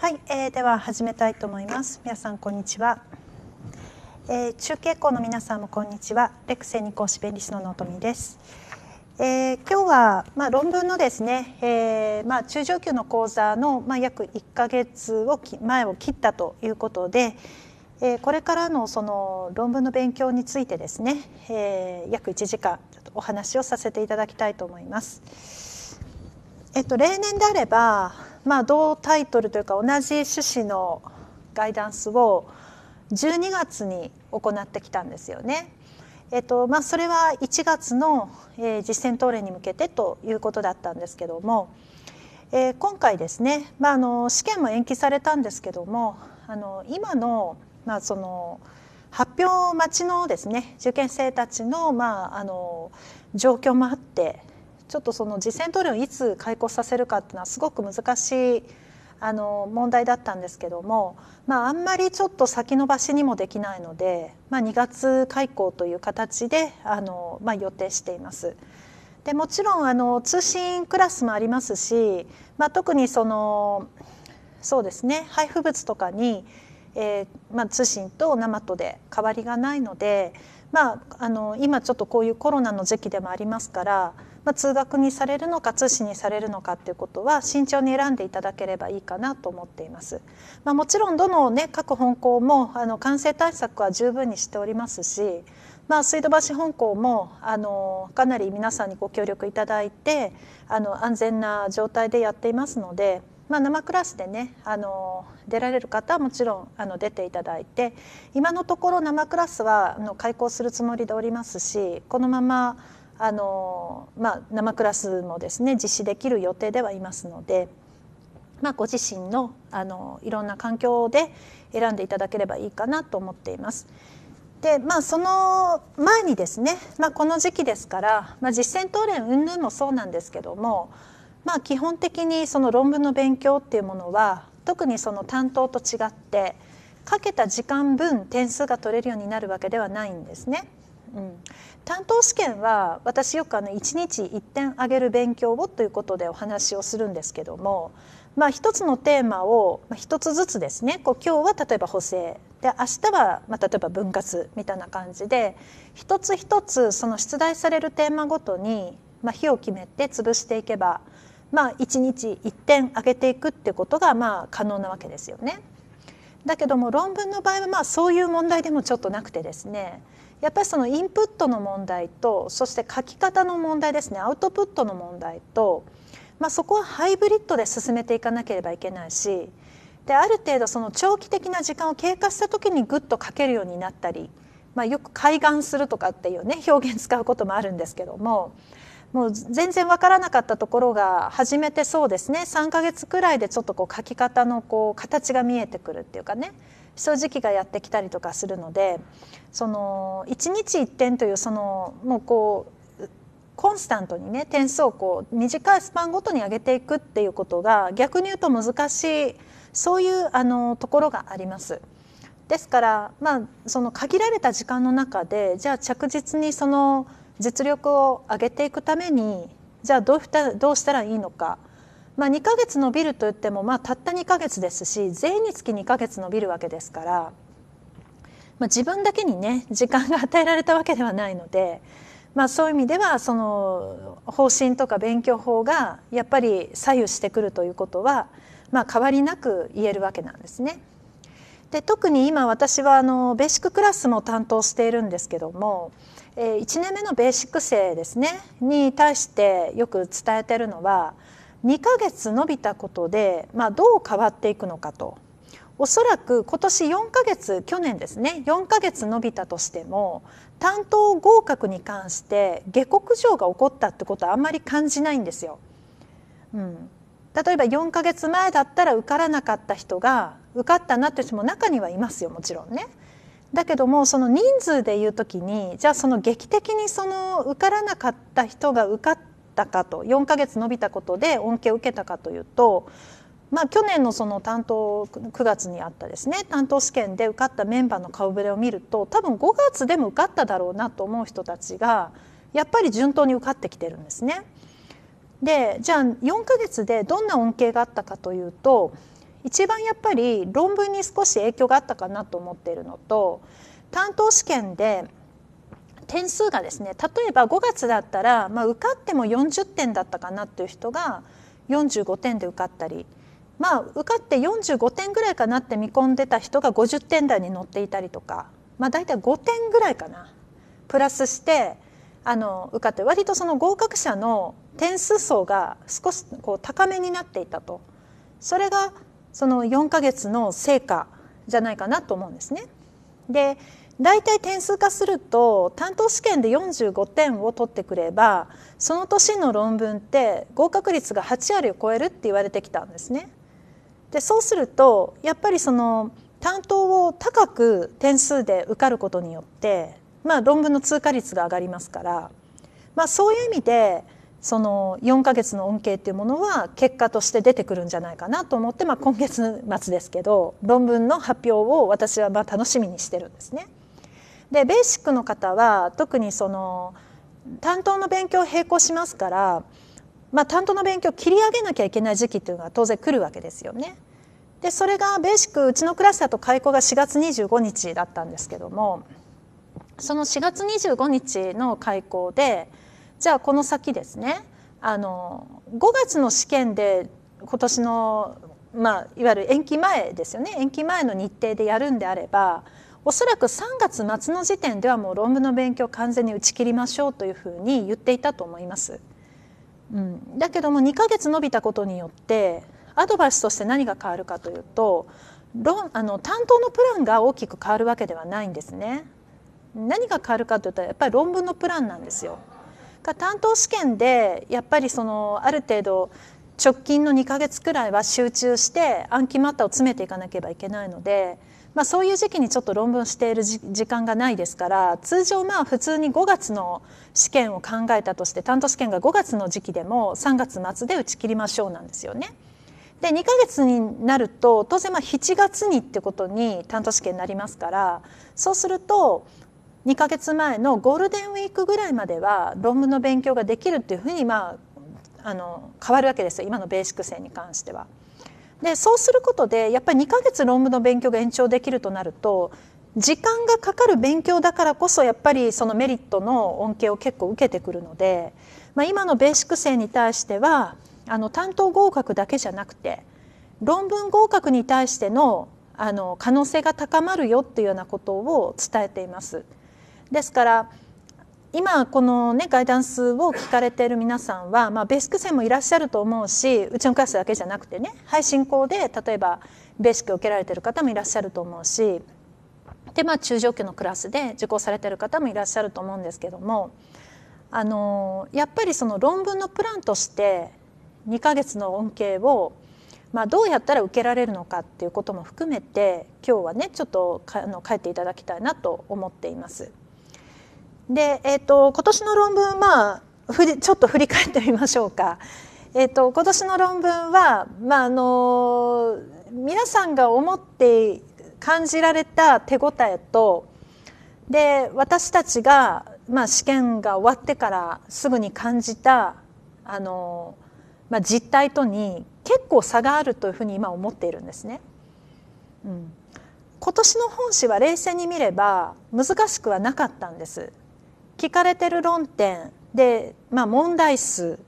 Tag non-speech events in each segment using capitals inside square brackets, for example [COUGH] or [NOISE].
はい、えー、では始めたいと思います。皆さんこんにちは。えー、中継校の皆さんもこんにちは。レクセニコシ弁理士ののとみです。えー、今日はまあ論文のですね、えー、まあ中上級の講座のまあ約一ヶ月を前を切ったということで、えこれからのその論文の勉強についてですね、え約1時間お話をさせていただきたいと思います。えっと例年であればまあ、同タイトルというか同じ趣旨のガイダンスを12月に行ってきたんですよね。えっとまあ、それは1月の、えー、実践討論に向けてということだったんですけども、えー、今回ですね、まあ、あの試験も延期されたんですけどもあの今の,、まあその発表待ちのですね受験生たちの,、まあ、あの状況もあってちょっとその実戦闘領をいつ解雇させるかっていうのはすごく難しいあの問題だったんですけども、まあ、あんまりちょっと先延ばしにもできないので、まあ、2月開校という形であの、まあ、予定しています。でもちろんあの通信クラスもありますし、まあ、特にそのそうですね配布物とかに、えーまあ、通信と生とで変わりがないので、まあ、あの今ちょっとこういうコロナの時期でもありますからまあ、通学にされるのか通信にされるのかっていうことは慎重に選んでいただければいいかなと思っています。まあ、もちろんどの、ね、各本校もあの感染対策は十分にしておりますし、まあ、水戸橋本校もあのかなり皆さんにご協力いただいてあの安全な状態でやっていますので。まあ、生クラスでねあの出られる方はもちろんあの出ていただいて今のところ生クラスはあの開講するつもりでおりますしこのままあの、まあ、生クラスもですね実施できる予定ではいますので、まあ、ご自身のあのいろんな環境で選んでいただければいいかなと思っています。でまあ、その前にですね、まあ、この時期ですから、まあ、実践討論云々もそうなんですけども、まあ、基本的にその論文の勉強っていうものは特にその担当と違ってかけた時間分点数が取れるようになるわけではないんですね。うん、担当試験は私よくあの1日1点上げる勉強をということでお話をするんですけども、まあ、一つのテーマを一つずつですねこう今日は例えば補正で明日は、まあ、例えば分割みたいな感じで一つ一つその出題されるテーマごとに、まあ、日を決めて潰していけば、まあ、1日1点上げていくってことがまあ可能なわけですよね。だけども論文の場合はまあそういう問題でもちょっとなくてですねやっぱりそのインプットの問題とそして書き方の問題ですねアウトプットの問題と、まあ、そこはハイブリッドで進めていかなければいけないしである程度その長期的な時間を経過した時にぐっと書けるようになったり、まあ、よく開眼するとかっていうね表現使うこともあるんですけども。もう全然分からなかったところが初めてそうですね3か月くらいでちょっとこう書き方のこう形が見えてくるっていうかね掃除機がやってきたりとかするのでその1日1点というそのもうこうコンスタントにね点数をこう短いスパンごとに上げていくっていうことが逆に言うと難しいそういうあのところがあります。ですから、まあ、その限られた時間の中でじゃあ着実にその実力を上げていくためにじゃあどうしたどうしたらいいのかまあ、2ヶ月延びるといっても、まあ、たった2ヶ月ですし全員につき2ヶ月延びるわけですから、まあ、自分だけにね時間が与えられたわけではないので、まあ、そういう意味ではその方針とか勉強法がやっぱり左右してくるということは、まあ、変わりなく言えるわけなんですね。で特に今私はあのベーシッククラスも担当しているんですけども、えー、1年目のベーシック生ですねに対してよく伝えてるのは2ヶ月伸びたことで、まあ、どう変わっていくのかとおそらく今年4ヶ月去年ですね4ヶ月伸びたとしても担当合格に関して下克上が起こったってことはあんまり感じないんですよ。うん、例えば4ヶ月前だったら受からなかった人が受かったなって人も中にはいますよもちろんね。だけどもその人数でいうときにじゃあその劇的にその受からなかった人が受かったかと4ヶ月伸びたことで恩恵を受けたかというと、まあ、去年のその担当9月にあったですね担当試験で受かったメンバーの顔ぶれを見ると多分5月でも受かっただろうなと思う人たちがやっぱり順当に受かってきてるんですね。でじゃあ4ヶ月でどんな恩恵があったかというと一番やっぱり論文に少し影響があったかなと思っているのと担当試験で点数がですね例えば5月だったら、まあ、受かっても40点だったかなっていう人が45点で受かったり、まあ、受かって45点ぐらいかなって見込んでた人が50点台に乗っていたりとか、まあ、大体5点ぐらいかなプラスしてあの受かって割とその合格者の点数層が少しこう高めになっていたとそれがその4ヶ月の成果じゃないかなと思うんですね。で大体点数化すると担当試験で45点を取ってくればその年の論文って合格率が8割を超えるって言われてきたんですね。でそうするとやっぱりその担当を高く点数で受かることによって、まあ、論文の通過率が上がりますから、まあ、そういう意味でその4か月の恩恵っていうものは結果として出てくるんじゃないかなと思って、まあ、今月末ですけど論文の発表を私はまあ楽しみにしてるんですね。でベーシックの方は特にその担当の勉強を並行しますから、まあ、担当の勉強を切り上げなきゃいけない時期というのが当然来るわけですよね。でそれがベーシックうちのクラスだと開校が4月25日だったんですけどもその4月25日の開校でじゃあこの先ですねあの5月の試験で今年の、まあ、いわゆる延期前ですよね延期前の日程でやるんであればおそらく3月末の時点ではもう論文の勉強完全に打ち切りましょうというふうに言っていたと思います。うん、だけども2ヶ月伸びたことによってアドバイスとして何が変わるかというと論あの担当のプランが大きく変わるわけではないんですね。何が変わるかというとやっぱり論文のプランなんですよ。担当試験でやっぱりそのある程度直近の2ヶ月くらいは集中して暗記マッタを詰めていかなければいけないのでまあ、そういう時期にちょっと論文している時間がないですから通常まあ普通に5月の試験を考えたとして担当試験が5月の時期でも3月末で打ち切りましょうなんですよね。で2ヶ月になると当然まあ7月にってことに担当試験になりますからそうすると2ヶ月前のゴールデンウィークぐらいまでは論文の勉強ができるっていうふうにまああの変わるわけですよ今のベーシック性に関しては。でそうすることでやっぱり2ヶ月論文の勉強が延長できるとなると時間がかかる勉強だからこそやっぱりそのメリットの恩恵を結構受けてくるので、まあ、今のベーシック生に対してはあの担当合格だけじゃなくて論文合格に対してのあの可能性が高まるよっていうようなことを伝えています。ですから今このねガイダンスを聞かれている皆さんは、まあ、ベーシック生もいらっしゃると思うしうちのクラスだけじゃなくてね配信校で例えばベーシックを受けられてる方もいらっしゃると思うしで、まあ、中上級のクラスで受講されてる方もいらっしゃると思うんですけどもあのやっぱりその論文のプランとして2ヶ月の恩恵を、まあ、どうやったら受けられるのかっていうことも含めて今日はねちょっとかあの書いていただきたいなと思っています。で、えーと、今年の論文まあふりちょっと振り返ってみましょうか。えーと、と今年の論文は、まあ、あの皆さんが思って感じられた手応えとで私たちが、まあ、試験が終わってからすぐに感じたあの、まあ、実態とに結構差があるというふうに今思っているんですね。うん、今年の本誌は冷静に見れば難しくはなかったんです。聞かれてる論点で、まあ、問題数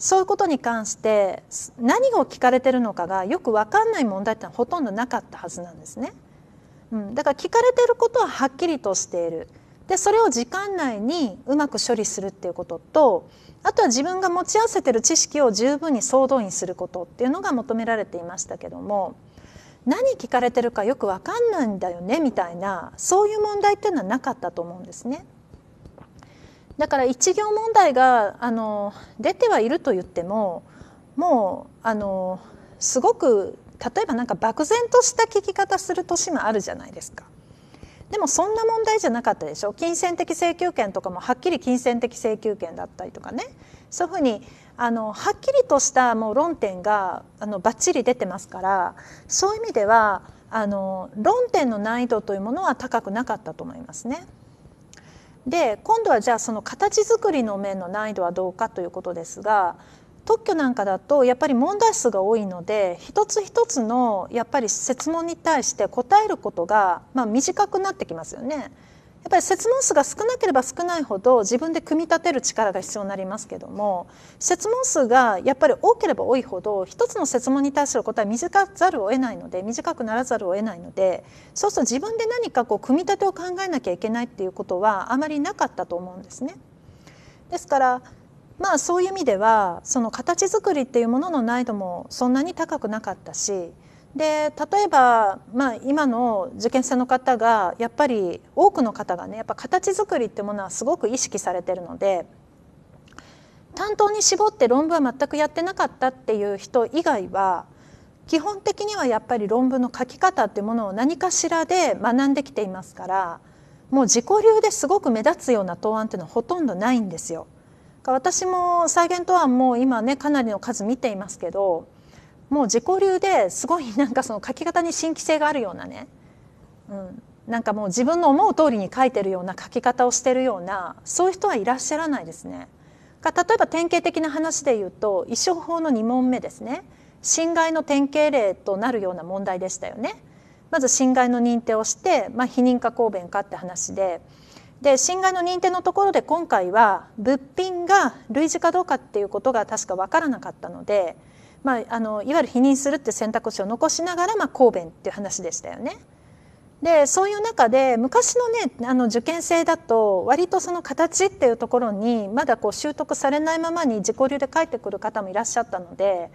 そういうことに関して何を聞かれてるのかがよく分かんない問題ってのはほとんどなかったはずなんですね。うん、だから聞かれてることははっきりとしている。でそれを時間内にうまく処理するっていうこととあとは自分が持ち合わせてる知識を十分に総動員することっていうのが求められていましたけども何聞かれてるかよく分かんないんだよねみたいなそういう問題っていうのはなかったと思うんですね。だから一行問題があの出てはいると言ってももうあのすごく例えばなんか漠然とした聞き方する年もあるじゃないですか。でもそんな問題じゃなかったでしょ金銭的請求権とかもはっきり金銭的請求権だったりとかねそういうふうにあのはっきりとしたもう論点があのばっちり出てますからそういう意味ではあの論点の難易度というものは高くなかったと思いますね。で今度はじゃあその形作りの面の難易度はどうかということですが特許なんかだとやっぱり問題数が多いので一つ一つのやっぱり設問に対して答えることが、まあ、短くなってきますよね。やっぱり設問数が少なければ少ないほど自分で組み立てる力が必要になりますけども設問数がやっぱり多ければ多いほど一つの設問に対する答え短ざるを得ないので短くならざるを得ないのでそうすると自分で何かこう組み立てを考えなきゃいけないっていうことはあまりなかったと思うんですね。ですからまあそういう意味ではその形作りっていうものの難易度もそんなに高くなかったしで例えば、まあ、今の受験生の方がやっぱり多くの方がねやっぱ形作りってものはすごく意識されてるので担当に絞って論文は全くやってなかったっていう人以外は基本的にはやっぱり論文の書き方っていうものを何かしらで学んできていますからもう自己流ですごく目立つような答案っていうのはほとんどないんですよ。私も再現答案も今ねかなりの数見ていますけどもう自己流ですごいなんかその書き方に新規性があるようなね、うん、なんかもう自分の思う通りに書いてるような書き方をしてるようなそういう人はいらっしゃらないですね。例えば典型的な話で言うと一生法の2問目ですね侵害の典型例となるような問題でしたよね。まず侵害の認定をして、まあ、否認か抗弁かって話でで侵害の認定のところで今回は物品が類似かどうかっていうことが確か分からなかったのでまあ、あのいわゆる否認するって選択肢を残しながら、まあ、抗弁っていう話でしたよね。でそういう中で昔のねあの受験生だと割とその形っていうところにまだこう習得されないままに自己流で帰ってくる方もいらっしゃったので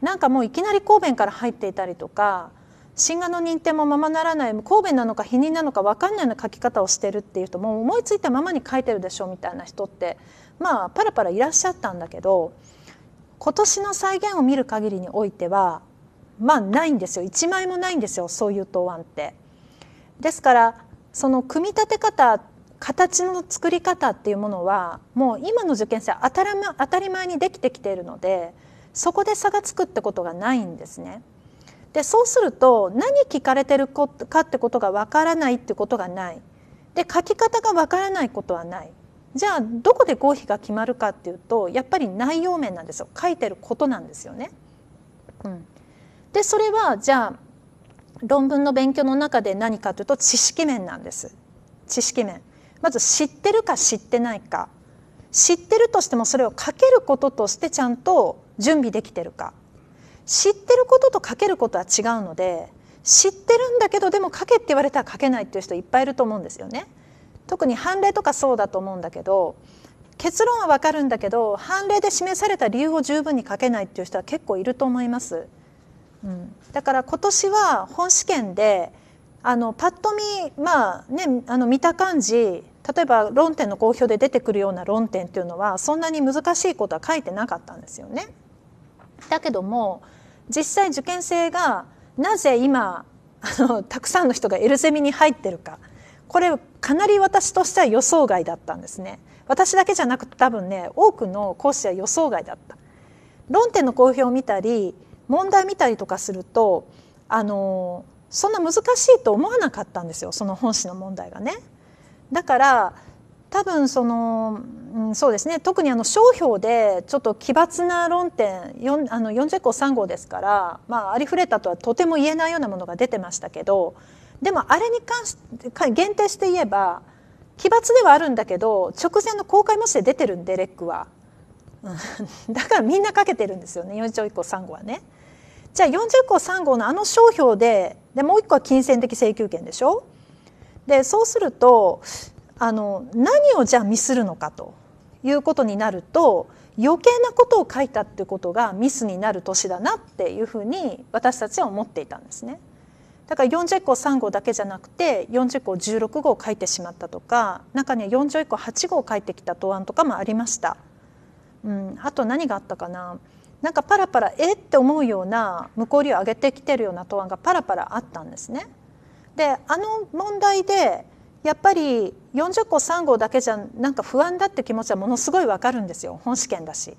なんかもういきなり抗弁から入っていたりとか神話の認定もままならない神戸なのか否認なのか分かんないような書き方をしてるっていうともう思いついたままに書いてるでしょみたいな人ってまあパラパラいらっしゃったんだけど今年の再現を見る限りにおいてはまあないんですよ1枚もないんですよそういう答案って。ですからその組み立て方形の作り方っていうものはもう今の受験生当たら、ま、当たり前にできてきているのでそこで差がつくってことがないんですね。でそうすると何聞かれてるかってことがわからないってことがないで書き方がわからないことはないじゃあどこで合否が決まるかっていうとやっぱり内容面なんですよ書いてることなんですよね。うん、でそれはじゃあ論文の勉強の中で何かというと知識面なんです。知識面まず知ってるか知ってないか知ってるとしてもそれを書けることとしてちゃんと準備できてるか知ってることと書けることは違うので知ってるんだけどでも書けって言われたら書けないっていう人いっぱいいると思うんですよね。特に判例とかそうだと思うんだけど結論はわかるんだけど判例で示された理由を十分に書けないっていう人は結構いると思います。うん、だから今年は本試験であのパッと見まあねあの見た感じ例えば論点の公表で出てくるような論点っていうのはそんなに難しいことは書いてなかったんですよね。だけども実際受験生がなぜ今あのたくさんの人が L ゼミに入ってるかこれかなり私としては予想外だったんですね私だけじゃなくて多分ね多くの講師は予想外だった論点の公表を見たり問題見たりとかするとあのそんな難しいと思わなかったんですよその本誌の問題がね。だから多分その、うん、そうですね特にあの商標でちょっと奇抜な論点あの40項3号ですから、まあ、ありふれたとはとても言えないようなものが出てましたけどでもあれに関して限定して言えば奇抜ではあるんだけど直前の公開もしで出てるんでレックは [LAUGHS] だからみんなかけてるんですよね40兆1個3号はね。じゃあ40個3号のあの商標ででもう1個は金銭的請求権でしょでそうするとあの何をじゃあミスるのかということになると余計なことを書いたってことがミスになる年だなっていうふうに私たちは思っていたんですね。だから40個3号だけじゃなくて40個16号書いてしまったとか中には41個8号書いてきた答案とかもありました。うん、あと何があったかななんかパラパラえって思うような向こう流上げてきてるような答案がパラパラあったんですね。であの問題でやっぱり40個3号だけじゃなんか不安だって気持ちはものすごいわかるんですよ本試験だし。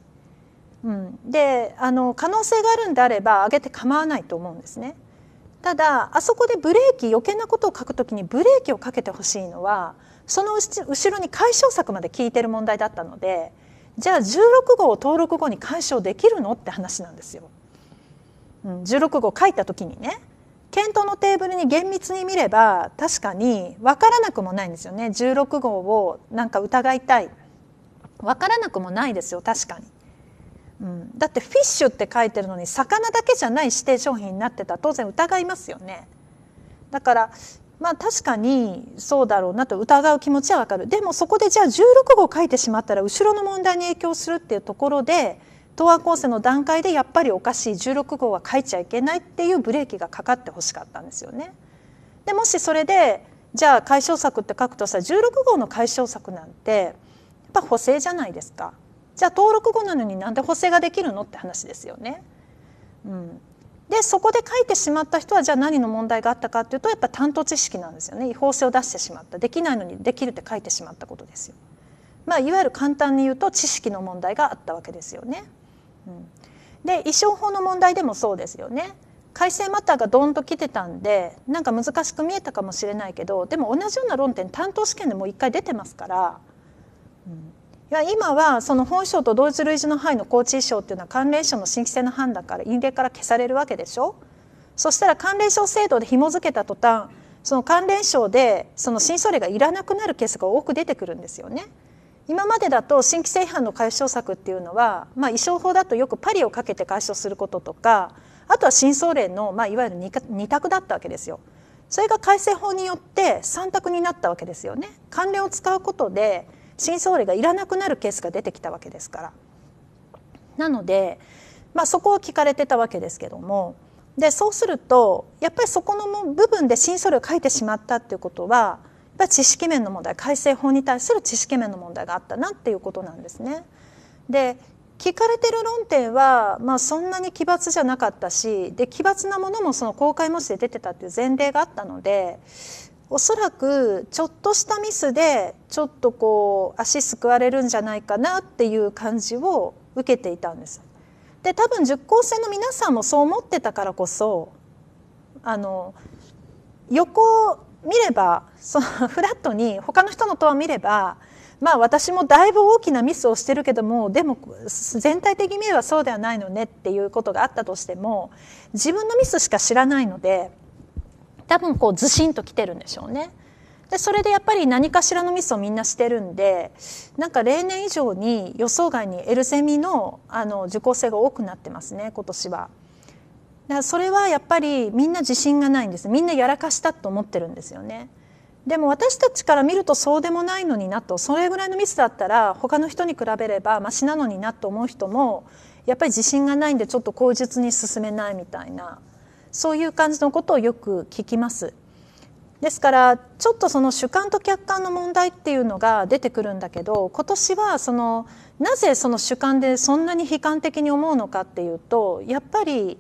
うん、であの可能性があるんであれば上げて構わないと思うんですね。ただあそこでブレーキ余計なことを書くときにブレーキをかけてほしいのはその後ろに解消策まで聞いてる問題だったのでじゃあ16号を登録後に解消できるのって話なんですよ。うん、16号書いた時にね検討のテーブルに厳密に見れば確かに分からなくもないんですよね16号をなんか疑いたい分からなくもないですよ確かに。うん、だってフィッシュって書いてるのに魚だけじゃない指定商品になってたら当然疑いますよね。だからまあ確かにそうだろうなと疑う気持ちはわかる。でもそこでじゃあ16号書いてしまったら後ろの問題に影響するっていうところで東亜構成の段階でやっぱりおかしい16号は書いちゃいけないっていうブレーキがかかってほしかったんですよね。でもしそれでじゃあ解消策って書くとさ16号の解消策なんてやっぱ補正じゃないですか。じゃあ登録後なのになんで補正ができるのって話ですよね。うん、でそこで書いてしまった人はじゃあ何の問題があったかっていうとやっぱ担当知識なんですよね違法性を出してしまったできないのにできるって書いてしまったことですよ。まあ、いわゆる簡単に言うと知識の問題があったわけですよね。うん、で衣装法の問題でもそうですよね。改正マターがどんと来てたんでなんか難しく見えたかもしれないけどでも同じような論点担当試験でもう一回出てますから、うん、や今はその本省と同一類似の範囲の高知省っていうのは関連省の新規性の判断から隠例から消されるわけでしょそしたら関連省制度で紐付けた途端その関連省でその新書類がいらなくなるケースが多く出てくるんですよね。今までだと新規性違反の解消策っていうのは、まあ、衣装法だとよくパリをかけて解消することとかあとは新総連の、まあ、いわゆる2択だったわけですよ。それが改正法によって3択になったわけですよね。関連を使うことで新総理がいらなくなるケースが出てきたわけですから。なので、まあ、そこを聞かれてたわけですけどもでそうするとやっぱりそこの部分で新総理を書いてしまったっていうことはやっぱり知識面の問題改正法に対する知識面の問題があったなっていうことなんですね。で聞かれてる論点は、まあ、そんなに奇抜じゃなかったしで奇抜なものもその公開模試で出てたっていう前例があったのでおそらくちょっとしたミスでちょっとこう足すくわれるんじゃないかなっていう感じを受けていたんです。で多分塾講生の皆さんもそう思ってたからこそあの横を見ればその [LAUGHS] フラットに他の人のとを見ればまあ私もだいぶ大きなミスをしてるけどもでも全体的に見ればそうではないのねっていうことがあったとしても自分のミスしか知らないので多分こうずしんときてるんでしょうね。でそれでやっぱり何かしらのミスをみんなしてるんでなんか例年以上に予想外にエルセミのあの受講生が多くなってますね今年は。だからそれはやっぱりみんな自信がないんですみんなやらかしたと思ってるんですよね。でも私たちから見るとそうでもないのになとそれぐらいのミスだったら他の人に比べればマシなのになと思う人もやっぱり自信がないんでちょっと口述に進めないみたいなそういう感じのことをよく聞きます。ですからちょっとその主観と客観の問題っていうのが出てくるんだけど今年はそのなぜその主観でそんなに悲観的に思うのかっていうとやっぱり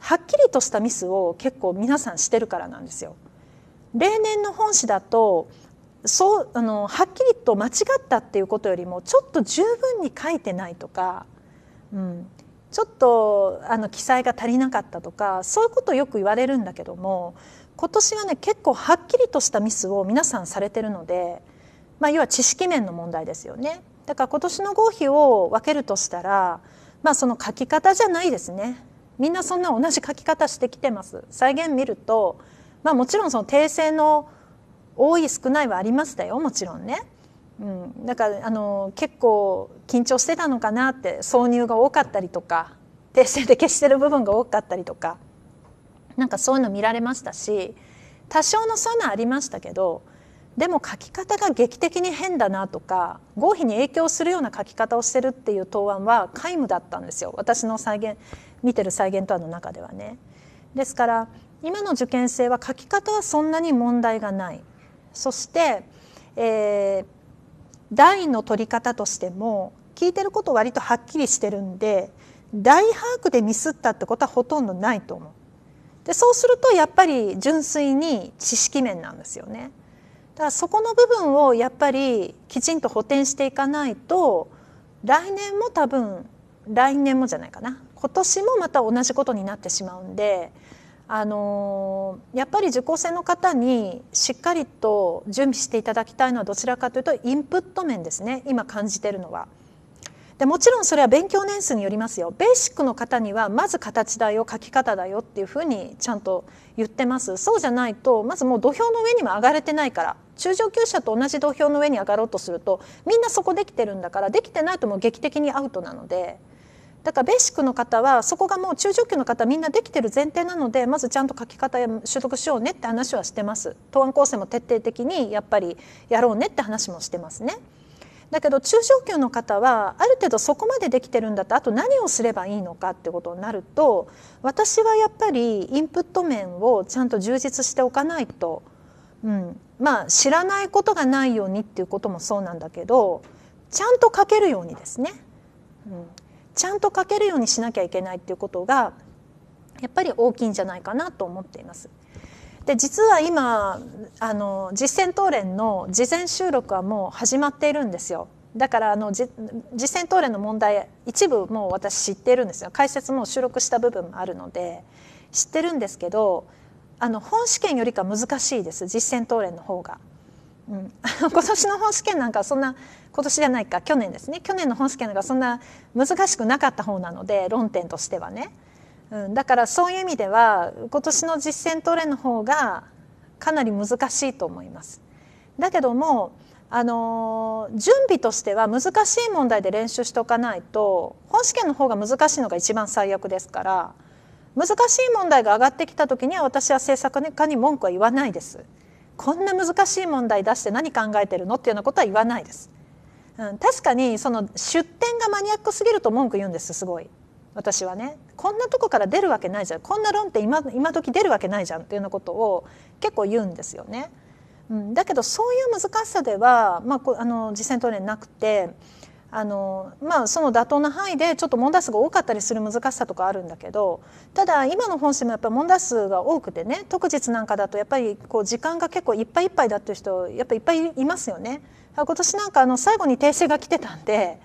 はっきりとしたミスを結構皆さんしてるからなんですよ。例年の本誌だとそうあのはっきりと間違ったっていうことよりもちょっと十分に書いてないとか、うん、ちょっとあの記載が足りなかったとかそういうことをよく言われるんだけども今年はね結構はっきりとしたミスを皆さんされてるので、まあ、要は知識面の問題ですよね。だから今年の合否を分けるとしたら、まあ、その書き方じゃないですねみんなそんな同じ書き方してきてます再現見ると、まあ、もちろんその訂正の多い少ないはありましたよもちろんねうん、だからあの結構緊張してたのかなって挿入が多かったりとか訂正で消してる部分が多かったりとかなんかそういうの見られましたし多少のそういうのありましたけどでも書き方が劇的に変だなとか合否に影響するような書き方をしてるっていう答案は皆無だったんですよ私の再現見てる再現答案の中ではね。ですから今の受験生は書き方はそんなに問題がない。そして、えー第台の取り方としても聞いてること割とはっきりしてるんで大把握でミスったってことはほとんどないと思う。でそうするとやっぱり純粋に知識面なんですよね。だからそこの部分をやっぱりきちんと補填していかないと来年も多分来年もじゃないかな今年もまた同じことになってしまうんであのやっぱり受講生の方にしっかりと準備していただきたいのはどちらかというとインプット面ですね今感じてるのは。でもちろんそれは勉強年数によりますよベーシックの方にはまず形だよ書き方だよっていうふうにちゃんと言ってますそうじゃないとまずもう土俵の上にも上がれてないから中上級者と同じ土俵の上に上がろうとするとみんなそこできてるんだからできてないともう劇的にアウトなので。だからベーシックの方はそこがもう中上級の方みんなできてる前提なのでまずちゃんと書き方や習得しようねって話はしてます答案構成も徹底的にやっぱりやろうねって話もしてますね。だけど中上級の方はある程度そこまでできてるんだとあと何をすればいいのかってことになると私はやっぱりインプット面をちゃんと充実しておかないと、うん、まあ知らないことがないようにっていうこともそうなんだけどちゃんと書けるようにですね。うんちゃんと書けるようにしなきゃいけないっていうことがやっぱり大きいんじゃないかなと思っています。で実は今あの実践討論の事前収録はもう始まっているんですよ。だからあの実践討論の問題一部もう私知っているんですよ解説も収録した部分もあるので知ってるんですけどあの本試験よりか難しいです実践討論の方が。うん、[LAUGHS] 今年の本試験なんかそんな今年じゃないか去年ですね去年の本試験なんかそんな難しくなかった方なので論点としてはね、うん、だからそういう意味では今年の実践トレの方がかなり難しいと思います。だけどもあの準備としては難しい問題で練習しておかないと本試験の方が難しいのが一番最悪ですから難しい問題が上がってきた時には私は政策家に文句は言わないです。こんな難しい問題出して何考えてるのっていうようなことは言わないです。うん、確かにその出典がマニアックすぎると文句言うんですすごい私はねこんなとこから出るわけないじゃんこんな論点今今時出るわけないじゃんっていうようなことを結構言うんですよね。うん、だけどそういう難しさでは、まあ、あの実践トレーなくてあのまあその妥当な範囲でちょっと問題数が多かったりする難しさとかあるんだけどただ今の本誌もやっぱ問題数が多くてね特日なんかだとやっぱりこう時間が結構いっぱいいっぱいだっていう人やっぱいっぱいいますよね。今年なんかあの最後に訂正が来てたんで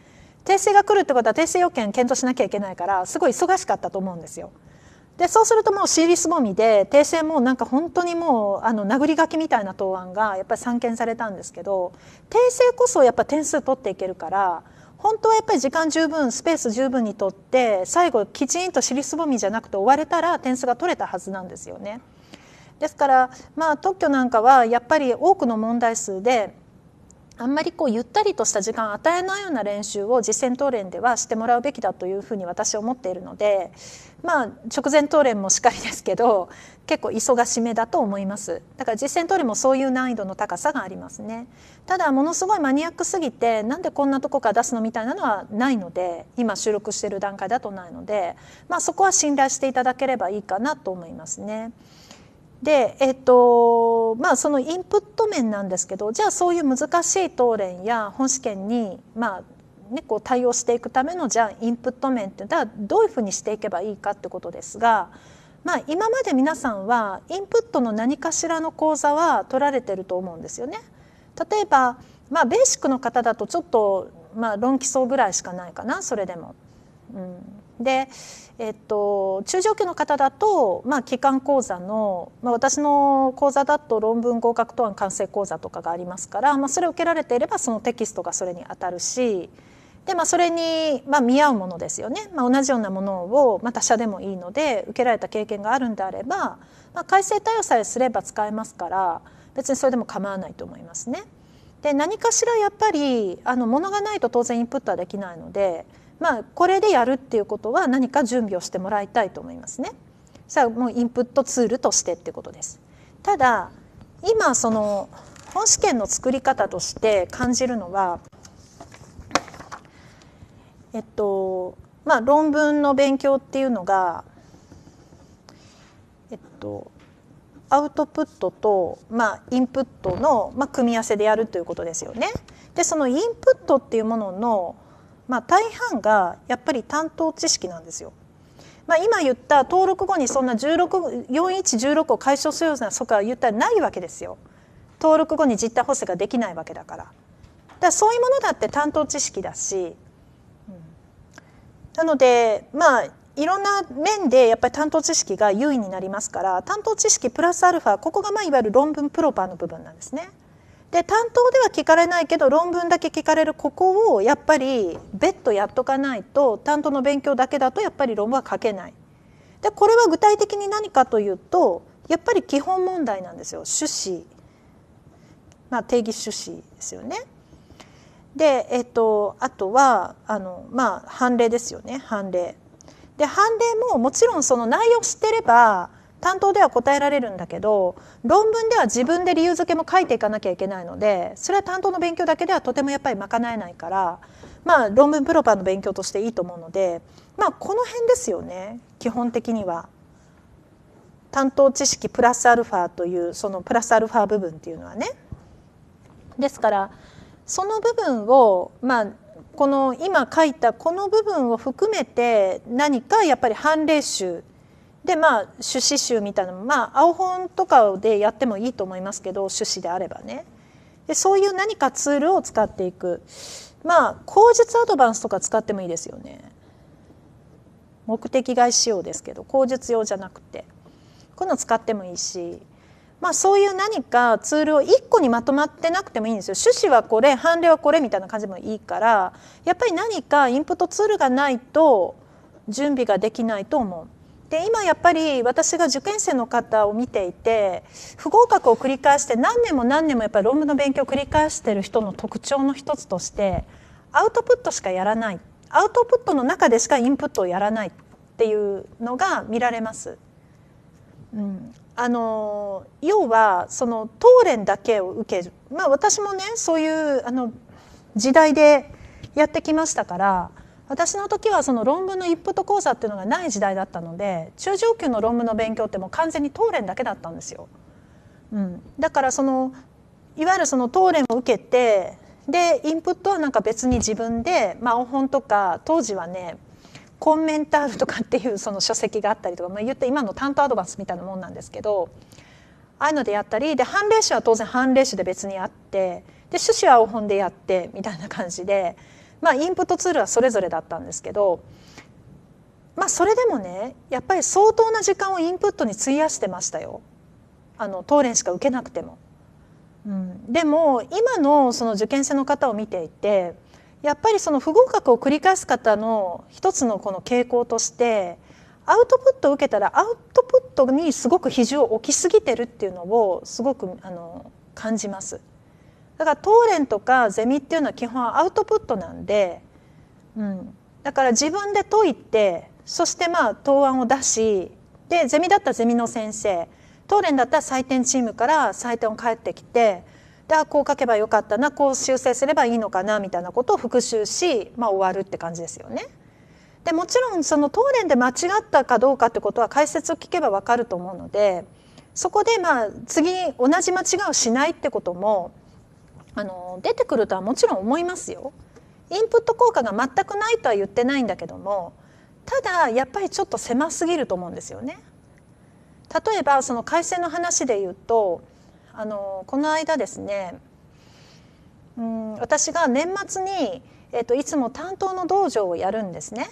訂正が来るってことは訂正要件検討しなきゃいけないからすごい忙しかったと思うんですよ。でそうするともうシーリスボミで訂正もなんか本当にもうあの殴り書きみたいな答案がやっぱり散見されたんですけど訂正こそやっぱ点数取っていけるから本当はやっぱり時間十分スペース十分にとって最後きちんと尻すぼみじゃなくて終われたら点数が取れたはずなんですよね。ですから、まあ、特許なんかはやっぱり多くの問題数であんまりこうゆったりとした時間を与えないような練習を実践当練ではしてもらうべきだというふうに私は思っているのでまあ直前答練もしっかりですけど結構忙しめだと思いますだから実践通りもそういう難易度の高さがありますねただものすごいマニアックすぎてなんでこんなとこから出すのみたいなのはないので今収録してる段階だとないので、まあ、そこは信頼していただければいいかなと思いますね。で、えっとまあ、そのインプット面なんですけどじゃあそういう難しい答練や本試験に、まあね、こう対応していくためのじゃあインプット面ってどういうふうにしていけばいいかってことですがまあ、今まで皆さんはインプットの何かしらの講座は取られてると思うんですよね。例えば、まあ、ベーシックの方だとちょっと、まあ、論基礎ぐらいしかないかなそれでも。うん、で、えっと、中上級の方だと、まあ、機関講座の、まあ、私の講座だと論文合格答案完成講座とかがありますから、まあ、それを受けられていればそのテキストがそれに当たるし。でまあ、それに、まあ、見合うものですよね、まあ、同じようなものを、まあ、他社でもいいので受けられた経験があるんであれば、まあ、改正対応さえすれば使えますから別にそれでも構わないと思いますね。で何かしらやっぱりあの物がないと当然インプットはできないので、まあ、これでやるっていうことは何か準備をしてもらいたいと思いますね。さあもうインプットツールとしてってことです。ただ今その本試験の作り方として感じるのはえっとまあ論文の勉強っていうのがえっとアウトプットと、まあ、インプットの、まあ、組み合わせでやるということですよね。でそのインプットっていうものの、まあ、大半がやっぱり担当知識なんですよ。まあ、今言った登録後にそんな4116を解消するようなそこは言ったらないわけですよ。登録後に実態補正ができないわけだから。だからそういうものだって担当知識だしなのでまあいろんな面でやっぱり担当知識が優位になりますから担当知識プラスアルファここがまあいわゆる論文プロパーの部分なんですね。で担当では聞かれないけど論文だけ聞かれるここをやっぱり別途やっとかないと担当の勉強だけだとやっぱり論文は書けない。でこれは具体的に何かというとやっぱり基本問題なんですよ趣旨、まあ、定義趣旨ですよね。で、えっと、あとはあの、まあ、判例ですよね判例。で判例ももちろんその内容を知ってれば担当では答えられるんだけど論文では自分で理由付けも書いていかなきゃいけないのでそれは担当の勉強だけではとてもやっぱり賄えないからまあ論文プロパーの勉強としていいと思うのでまあこの辺ですよね基本的には。担当知識プラスアルファというそのプラスアルファ部分っていうのはね。ですからその部分を、まあ、この今書いたこの部分を含めて何かやっぱり判例集でまあ趣旨集みたいなのまあ青本とかでやってもいいと思いますけど趣旨であればねでそういう何かツールを使っていくまあ口述アドバンスとか使ってもいいですよね目的外仕様ですけど口述用じゃなくてこういうの使ってもいいしまあ、そういう何かツールを一個にまとまってなくてもいいんですよ趣旨はこれ判例はこれみたいな感じでもいいからやっぱり何かインプットツールがないと準備ができないと思う。で今やっぱり私が受験生の方を見ていて不合格を繰り返して何年も何年もやっぱり論文の勉強を繰り返してる人の特徴の一つとしてアウトプットしかやらないアウトプットの中でしかインプットをやらないっていうのが見られます。うん、あの要はそのレンだけを受ける、まあ、私もねそういうあの時代でやってきましたから私の時はその論文の一歩と講座っていうのがない時代だったので中上級の論文の勉強ってもう完全に当連だけだったんですよ。うん、だからそのいわゆるそのレンを受けてでインプットはなんか別に自分で、まあ、お本とか当時はねコンメンタールとかっていうその書籍があったりとか、まあ、言って今の担当アドバンスみたいなもんなんですけどああいうのでやったりで判例書は当然判例書で別にあってで趣旨はお本でやってみたいな感じで、まあ、インプットツールはそれぞれだったんですけど、まあ、それでもねやっぱり相当な時間をインプットに費やしてましたよあの当連しか受けなくても。うん、でも今のその受験生の方を見ていてやっぱりその不合格を繰り返す方の一つのこの傾向としてアウトプットを受けたらアウトプットにすごく比重を置きすぎてるっていうのをすごくあの感じます。だから当連とかゼミっていうのは基本はアウトプットなんで、うん、だから自分で解いてそしてまあ答案を出しでゼミだったらゼミの先生当連だったら採点チームから採点を返ってきてであこう書けばよかったなこう修正すればいいのかなみたいなことを復習し、まあ、終わるって感じですよね。でもちろんその東連で間違ったかどうかってことは解説を聞けばわかると思うのでそこでまあ次同じ間違いをしないってこともあの出てくるとはもちろん思いますよ。インプット効果が全くないとは言ってないんだけどもただやっぱりちょっと狭すぎると思うんですよね。例えばその改正の話で言うとあのこの間ですねうん私が年末に、えっと、といつも担当の道場をやるんですね。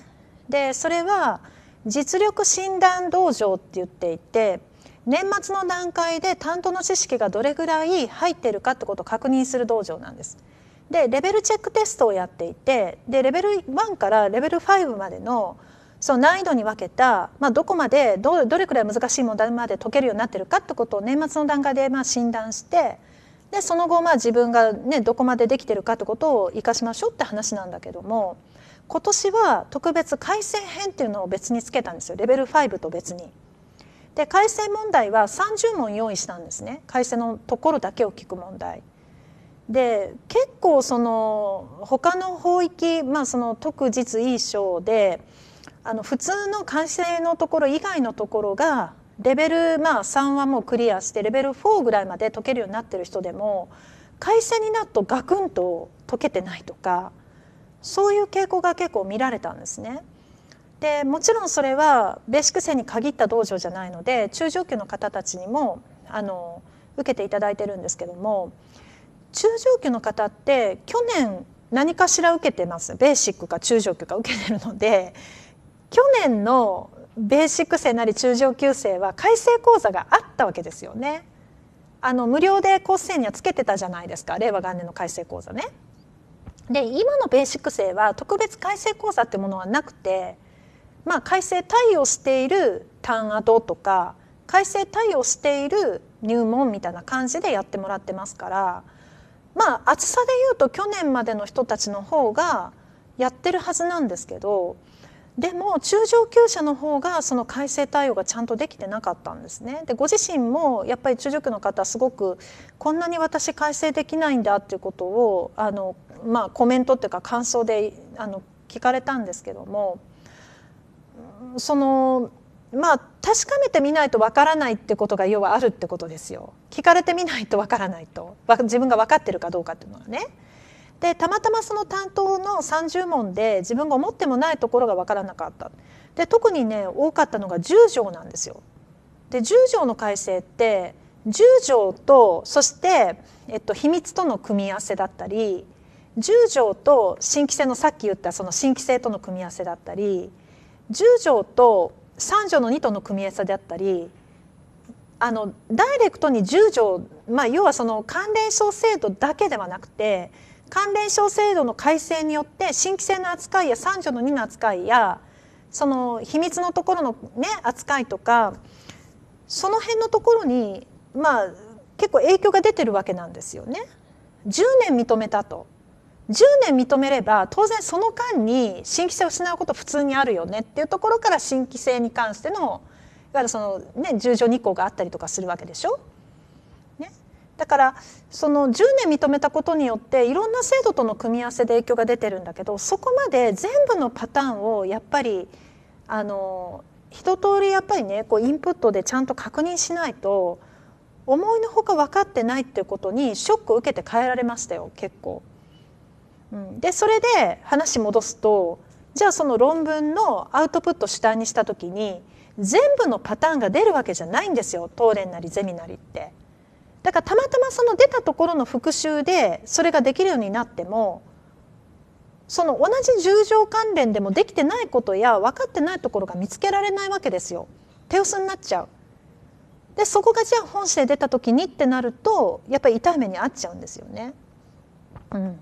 でそれは実力診断道場って言っていて年末の段階で担当の知識がどれぐらい入ってるかってことを確認する道場なんです。でレベルチェックテストをやっていてでレベル1からレベル5までのその難易度に分けた、まあ、どこまでどどれくらい難しい問題まで解けるようになってるかってことを年末の段階でまあ診断してでその後まあ自分が、ね、どこまでできてるかってことを生かしましょうって話なんだけども今年は特別改正編っていうのを別につけたんですよレベル5と別に。で改正問題は30問用意したんですね改正のところだけを聞く問題。で結構その他の法域、まあ、その特実いい章であの普通の完成のところ以外のところがレベル、まあ、3はもうクリアしてレベル4ぐらいまで解けるようになってる人でも回線になるとガクンと解けてないとかそういう傾向が結構見られたんですね。でもちろんそれはベーシック生に限った道場じゃないので中上級の方たちにもあの受けていただいてるんですけども中上級の方って去年何かしら受けてますベーシックか中上級か受けてるので去年のベーシック生なり中上級生は改正講座があったわけですよね。あの無料で高ー生にはつけてたじゃないですか令和元年の改正講座ね。で今のベーシック生は特別改正講座ってものはなくて、まあ、改正対応している単アドとか改正対応している入門みたいな感じでやってもらってますからまあ厚さで言うと去年までの人たちの方がやってるはずなんですけどでも中上級者の方がその改正対応がちゃんとできてなかったんですね。でご自身もやっぱり中上級の方すごくこんなに私改正できないんだっていうことをあの、まあ、コメントっていうか感想であの聞かれたんですけどもそのまあ確かめてみないとわからないってことが要はあるってことですよ。聞かれてみないとわからないと自分が分かってるかどうかっていうのはね。でたまたまその担当の30問で自分が思ってもないところが分からなかったで特にね多かったのが10条なんですよ。で10条の改正って10条とそして、えっと、秘密との組み合わせだったり10条と新規性のさっき言ったその新規性との組み合わせだったり10条と3条の2との組み合わせだったりあのダイレクトに10条、まあ、要はその関連性制度だけではなくて関連症制度の改正によって新規制の扱いや三条の2の扱いやその秘密のところの、ね、扱いとかその辺のところに、まあ、結構影響が出てるわけなんですよね。10年認めたと10年認めれば当然その間に新規性を失うこと普通にあるよねっていうところから新規性に関してのいわゆるその、ね、10条2項があったりとかするわけでしょだからその10年認めたことによっていろんな制度との組み合わせで影響が出てるんだけどそこまで全部のパターンをやっぱりあの一通りやっぱりねこうインプットでちゃんと確認しないと思いのほか分かってないっていうことにショックを受けて変えられましたよ結構。うん、でそれで話戻すとじゃあその論文のアウトプット主体にした時に全部のパターンが出るわけじゃないんですよ東電なりゼミなりって。だからたまたまその出たところの復習でそれができるようになってもその同じ十条関連でもできてないことや分かってないところが見つけられないわけですよ。手薄になっちゃう。でそこがじゃあ本性出た時にってなるとやっぱり痛い目に遭っちゃうんですよね。うん、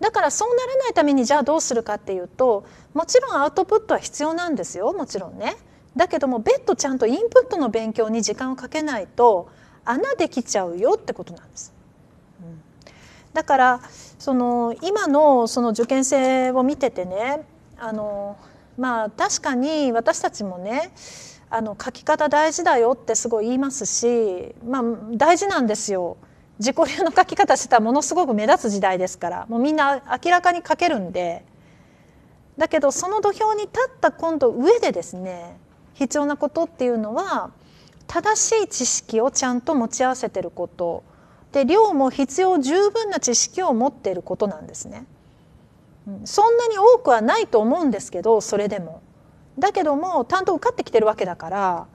だからそうならないためにじゃあどうするかっていうともちろんアウトプットは必要なんですよもちろんね。だけども別途ちゃんとインプットの勉強に時間をかけないと穴できちゃうよってことなんです。うん、だからその今のその受験生を見ててねあのまあ確かに私たちもねあの書き方大事だよってすごい言いますし、まあ、大事なんですよ。自己流の書き方してたらものすごく目立つ時代ですからもうみんな明らかに書けるんでだけどその土俵に立った今度上でですね必要なことっていうのは正しい知識をちゃんと持ち合わせてることで量も必要十分な知識を持っていることなんですね。そんなに多くはないと思うんですけどそれでも。だけども担当受かってきてるわけだから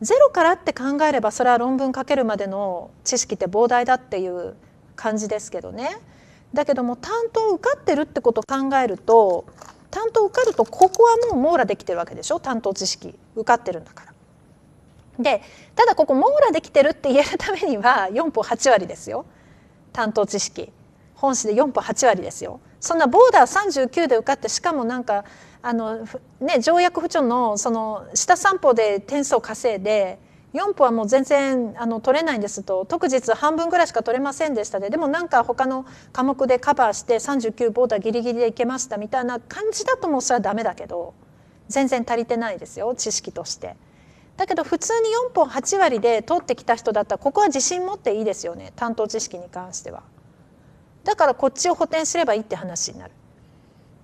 ゼロからって考えればそれは論文書けるまでの知識って膨大だっていう感じですけどね。だけども担当受かってるってことを考えると担当受かるとここはもう網羅できてるわけでしょ担当知識受かってるんだから。でただここ網羅できてるって言えるためには4歩8割ですよ担当知識本誌で4歩8割ですよそんなボーダー39で受かってしかもなんかあの、ね、条約不調のその下3歩で点数を稼いで4歩はもう全然あの取れないんですと特日半分ぐらいしか取れませんでしたで、ね、でもなんか他の科目でカバーして39ボーダーギリギリでいけましたみたいな感じだともうそれはダメだけど全然足りてないですよ知識として。だけど普通に4本8割で取ってきた人だったらここは自信持っていいですよね担当知識に関しては。だからこっちを補填すればいいって話になる。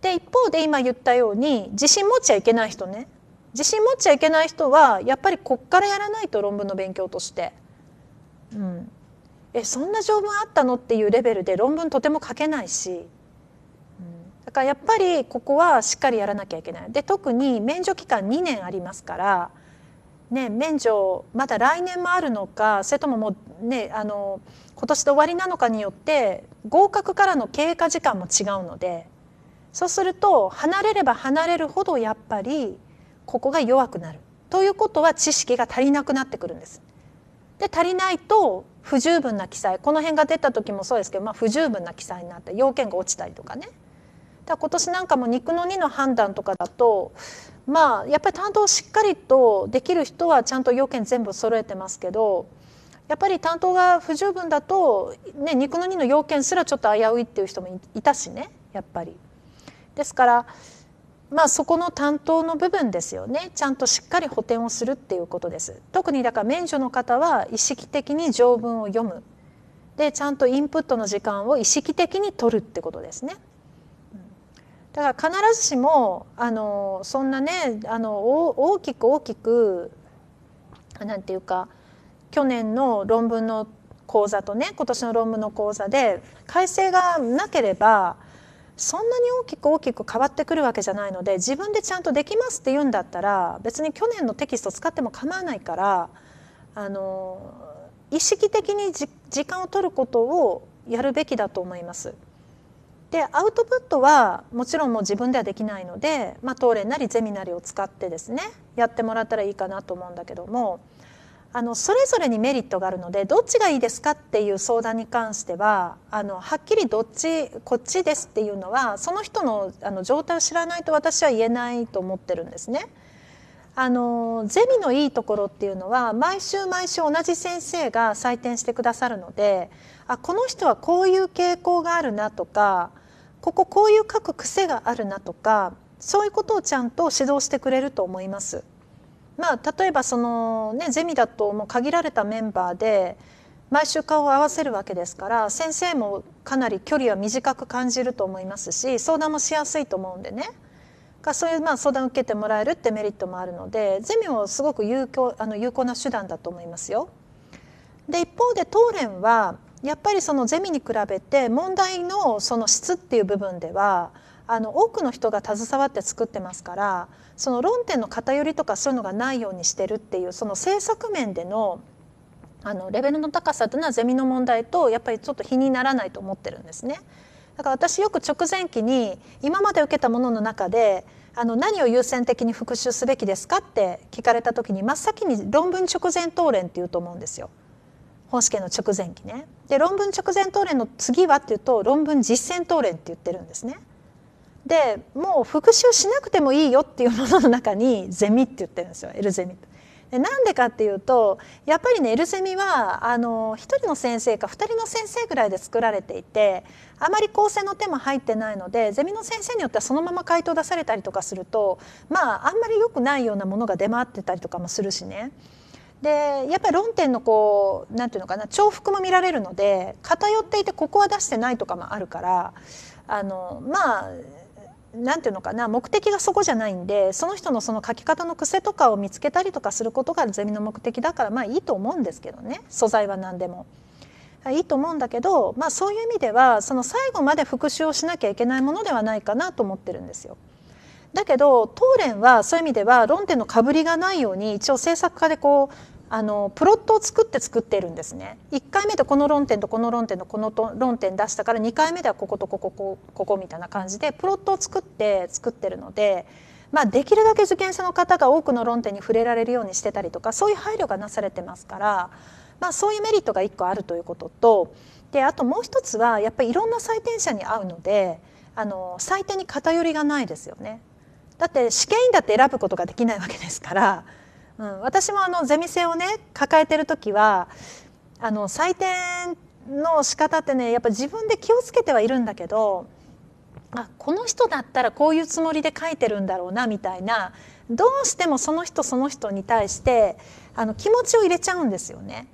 で一方で今言ったように自信持っちゃいけない人ね自信持っちゃいけない人はやっぱりこっからやらないと論文の勉強として。うん、えそんな条文あったのっていうレベルで論文とても書けないし、うん、だからやっぱりここはしっかりやらなきゃいけない。で特に免除期間2年ありますからね、免除まだ来年もあるのかそれとももう、ね、あの今年で終わりなのかによって合格からの経過時間も違うのでそうすると離れれば離れるほどやっぱりここが弱くなるということは知識が足りなくなってくるんです。で足りないと不十分な記載この辺が出た時もそうですけど、まあ、不十分な記載になって要件が落ちたりとかね。だ今年なんかも肉の2の判断とかだとまあやっぱり担当しっかりとできる人はちゃんと要件全部揃えてますけどやっぱり担当が不十分だと、ね、肉の2の要件すらちょっと危ういっていう人もいたしねやっぱり。ですからまあそこの担当の部分ですよねちゃんとしっかり補填をするっていうことです。特にだから免除の方は意識的に条文を読むでちゃんとインプットの時間を意識的に取るってことですね。だから必ずしもあのそんなねあの大きく大きくなんていうか去年の論文の講座とね今年の論文の講座で改正がなければそんなに大きく大きく変わってくるわけじゃないので自分でちゃんとできますって言うんだったら別に去年のテキスト使っても構わないからあの意識的に時間を取ることをやるべきだと思います。でアウトプットはもちろんもう自分ではできないので、まあ、当連なりゼミなりを使ってですねやってもらったらいいかなと思うんだけどもあのそれぞれにメリットがあるのでどっちがいいですかっていう相談に関してはあのはっきりどっちこっちですっていうのはその人のあの状態を知らないと私は言えないと思ってるんですね。あのゼミのいいところっていうのは毎週毎週同じ先生が採点してくださるのであこの人はこういう傾向があるなとかこここういう書く癖があるなとかそういうことをちゃんと指導してくれると思います。まあ、例えばその、ね、ゼミだともう限られたメンバーで毎週顔を合わせるわけですから先生もかなり距離は短く感じると思いますし相談もしやすいと思うんでねかそういうまあ相談を受けてもらえるってメリットもあるのでゼミもすごく有効あの有効な手段だと思いますよ。で一方で当連はやっぱりそのゼミに比べて問題のその質っていう部分ではあの多くの人が携わって作ってますからその論点の偏りとかそういうのがないようにしてるっていうその政策面でのあのレベルの高さというのはゼミの問題とやっぱりちょっと比にならないと思ってるんですね。だから私よく直前期に今まで受けたものの中であの何を優先的に復習すべきですかって聞かれた時に真っ先に論文直前答練って言うと思うんですよ。本試験の直前期ねで論文直前答練の次はっていうと論文実践答練って言ってるんですね。でもう復習しなくてもいいよっていうものの中にゼミって言ってるんですよルゼミ。でなんでかっていうとやっぱりね L ゼミはあの1人の先生か2人の先生ぐらいで作られていてあまり構成の手も入ってないのでゼミの先生によってはそのまま回答出されたりとかするとまああんまり良くないようなものが出回ってたりとかもするしね。でやっぱり論点のこうなんていうのかな重複も見られるので偏っていてここは出してないとかもあるからあのまあなんていうのかな目的がそこじゃないんでその人のその書き方の癖とかを見つけたりとかすることがゼミの目的だからまあいいと思うんですけどね素材は何でも。いいと思うんだけど、まあ、そういう意味ではその最後まで復習をしなきゃいけないものではないかなと思ってるんですよ。だけど東連はそういう意味では論点のかぶりがないように一応政策家でこうあのプロットを作って作ってるんですね1回目でこの論点とこの論点とこの論点出したから2回目ではこことこここここみたいな感じでプロットを作って作ってるので、まあ、できるだけ受験者の方が多くの論点に触れられるようにしてたりとかそういう配慮がなされてますから、まあ、そういうメリットが1個あるということとであともう一つはやっぱりいろんな採点者に会うのであの採点に偏りがないですよね。だって試験員だって選ぶことができないわけですからうん、私もあのゼミ生をね抱えてる時はあの採点の仕方ってねやっぱ自分で気をつけてはいるんだけどあこの人だったらこういうつもりで書いてるんだろうなみたいなどうしてもその人その人に対してあの気持ちを入れちゃうんですよね。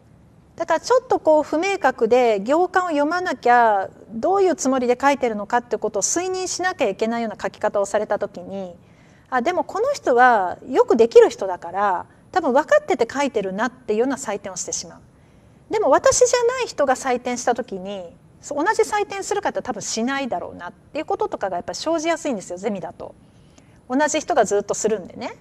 だからちょっとこう不明確で行間を読まなきゃどういうつもりで書いてるのかってことを推認しなきゃいけないような書き方をされた時にあでもこの人はよくできる人だから多分分かってて書いてるなっていうような採点をしてしまうでも私じゃない人が採点した時に同じ採点する方多分しないだろうなっていうこととかがやっぱり生じやすいんですよゼミだと同じ人がずっとするんでね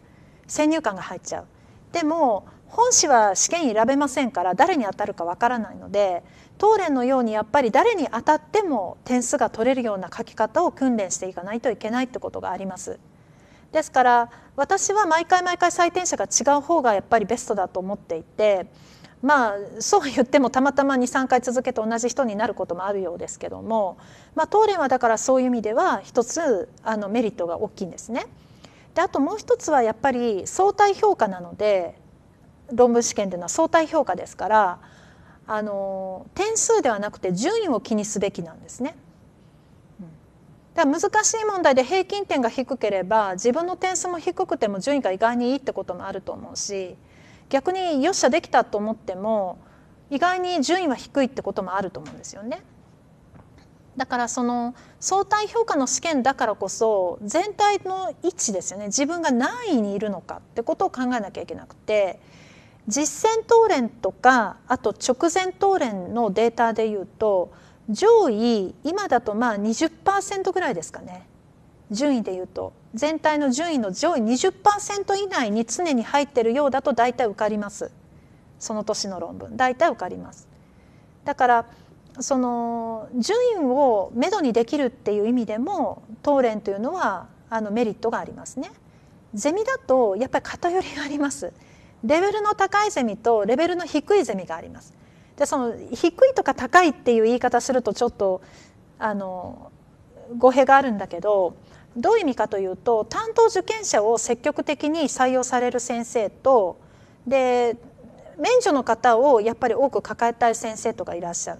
先入観が入っちゃうでも本誌は試験選べませんから誰に当たるかわからないので当連のようにやっぱり誰に当たっても点数が取れるような書き方を訓練していかないといけないってことがあります。ですから私は毎回毎回採点者が違う方がやっぱりベストだと思っていてまあそう言ってもたまたま23回続けて同じ人になることもあるようですけども、まあ、東蓮はだからそういう意味では一つあのメリットが大きいんですね。であともう一つはやっぱり相対評価なので論文試験というのは相対評価ですからあの点数ではなくて順位を気にすべきなんですね。だ難しい問題で平均点が低ければ自分の点数も低くても順位が意外にいいってこともあると思うし逆によっしゃできたと思っても意外に順位は低いってこともあると思うんですよね。だからその相対評価の試験だからこそ全体の位置ですよね自分が何位にいるのかってことを考えなきゃいけなくて実践答練とかあと直前答練のデータでいうと上位今だとまあ20%ぐらいですかね順位でいうと全体の順位の上位20%以内に常に入ってるようだと大体受かりますその年の論文大体受かります。だからその順位をめどにできるっていう意味でも当連というのはあのメリットがありますね。ゼミだとやっぱり偏りがあります。レベルの高いゼミとレベルの低いゼミがあります。じゃその低いとか高いっていう言い方するとちょっとあの語弊があるんだけどどういう意味かというと担当受験者を積極的に採用される先生とで免除の方をやっぱり多く抱えたい先生とかいらっしゃる。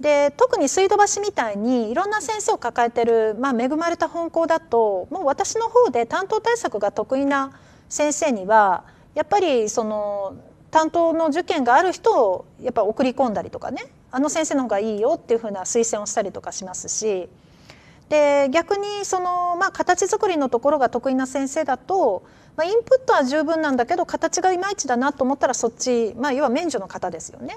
で特に水道橋みたいにいろんな先生を抱えてる、まあ、恵まれた本校だともう私の方で担当対策が得意な先生にはやっぱりその担当の受験がある人をやっぱ送り込んだりとかねあの先生の方がいいよっていうふうな推薦をしたりとかしますしで逆にその、まあ、形作りのところが得意な先生だと、まあ、インプットは十分なんだけど形がいまいちだなと思ったらそっち、まあ、要は免除の方ですよね。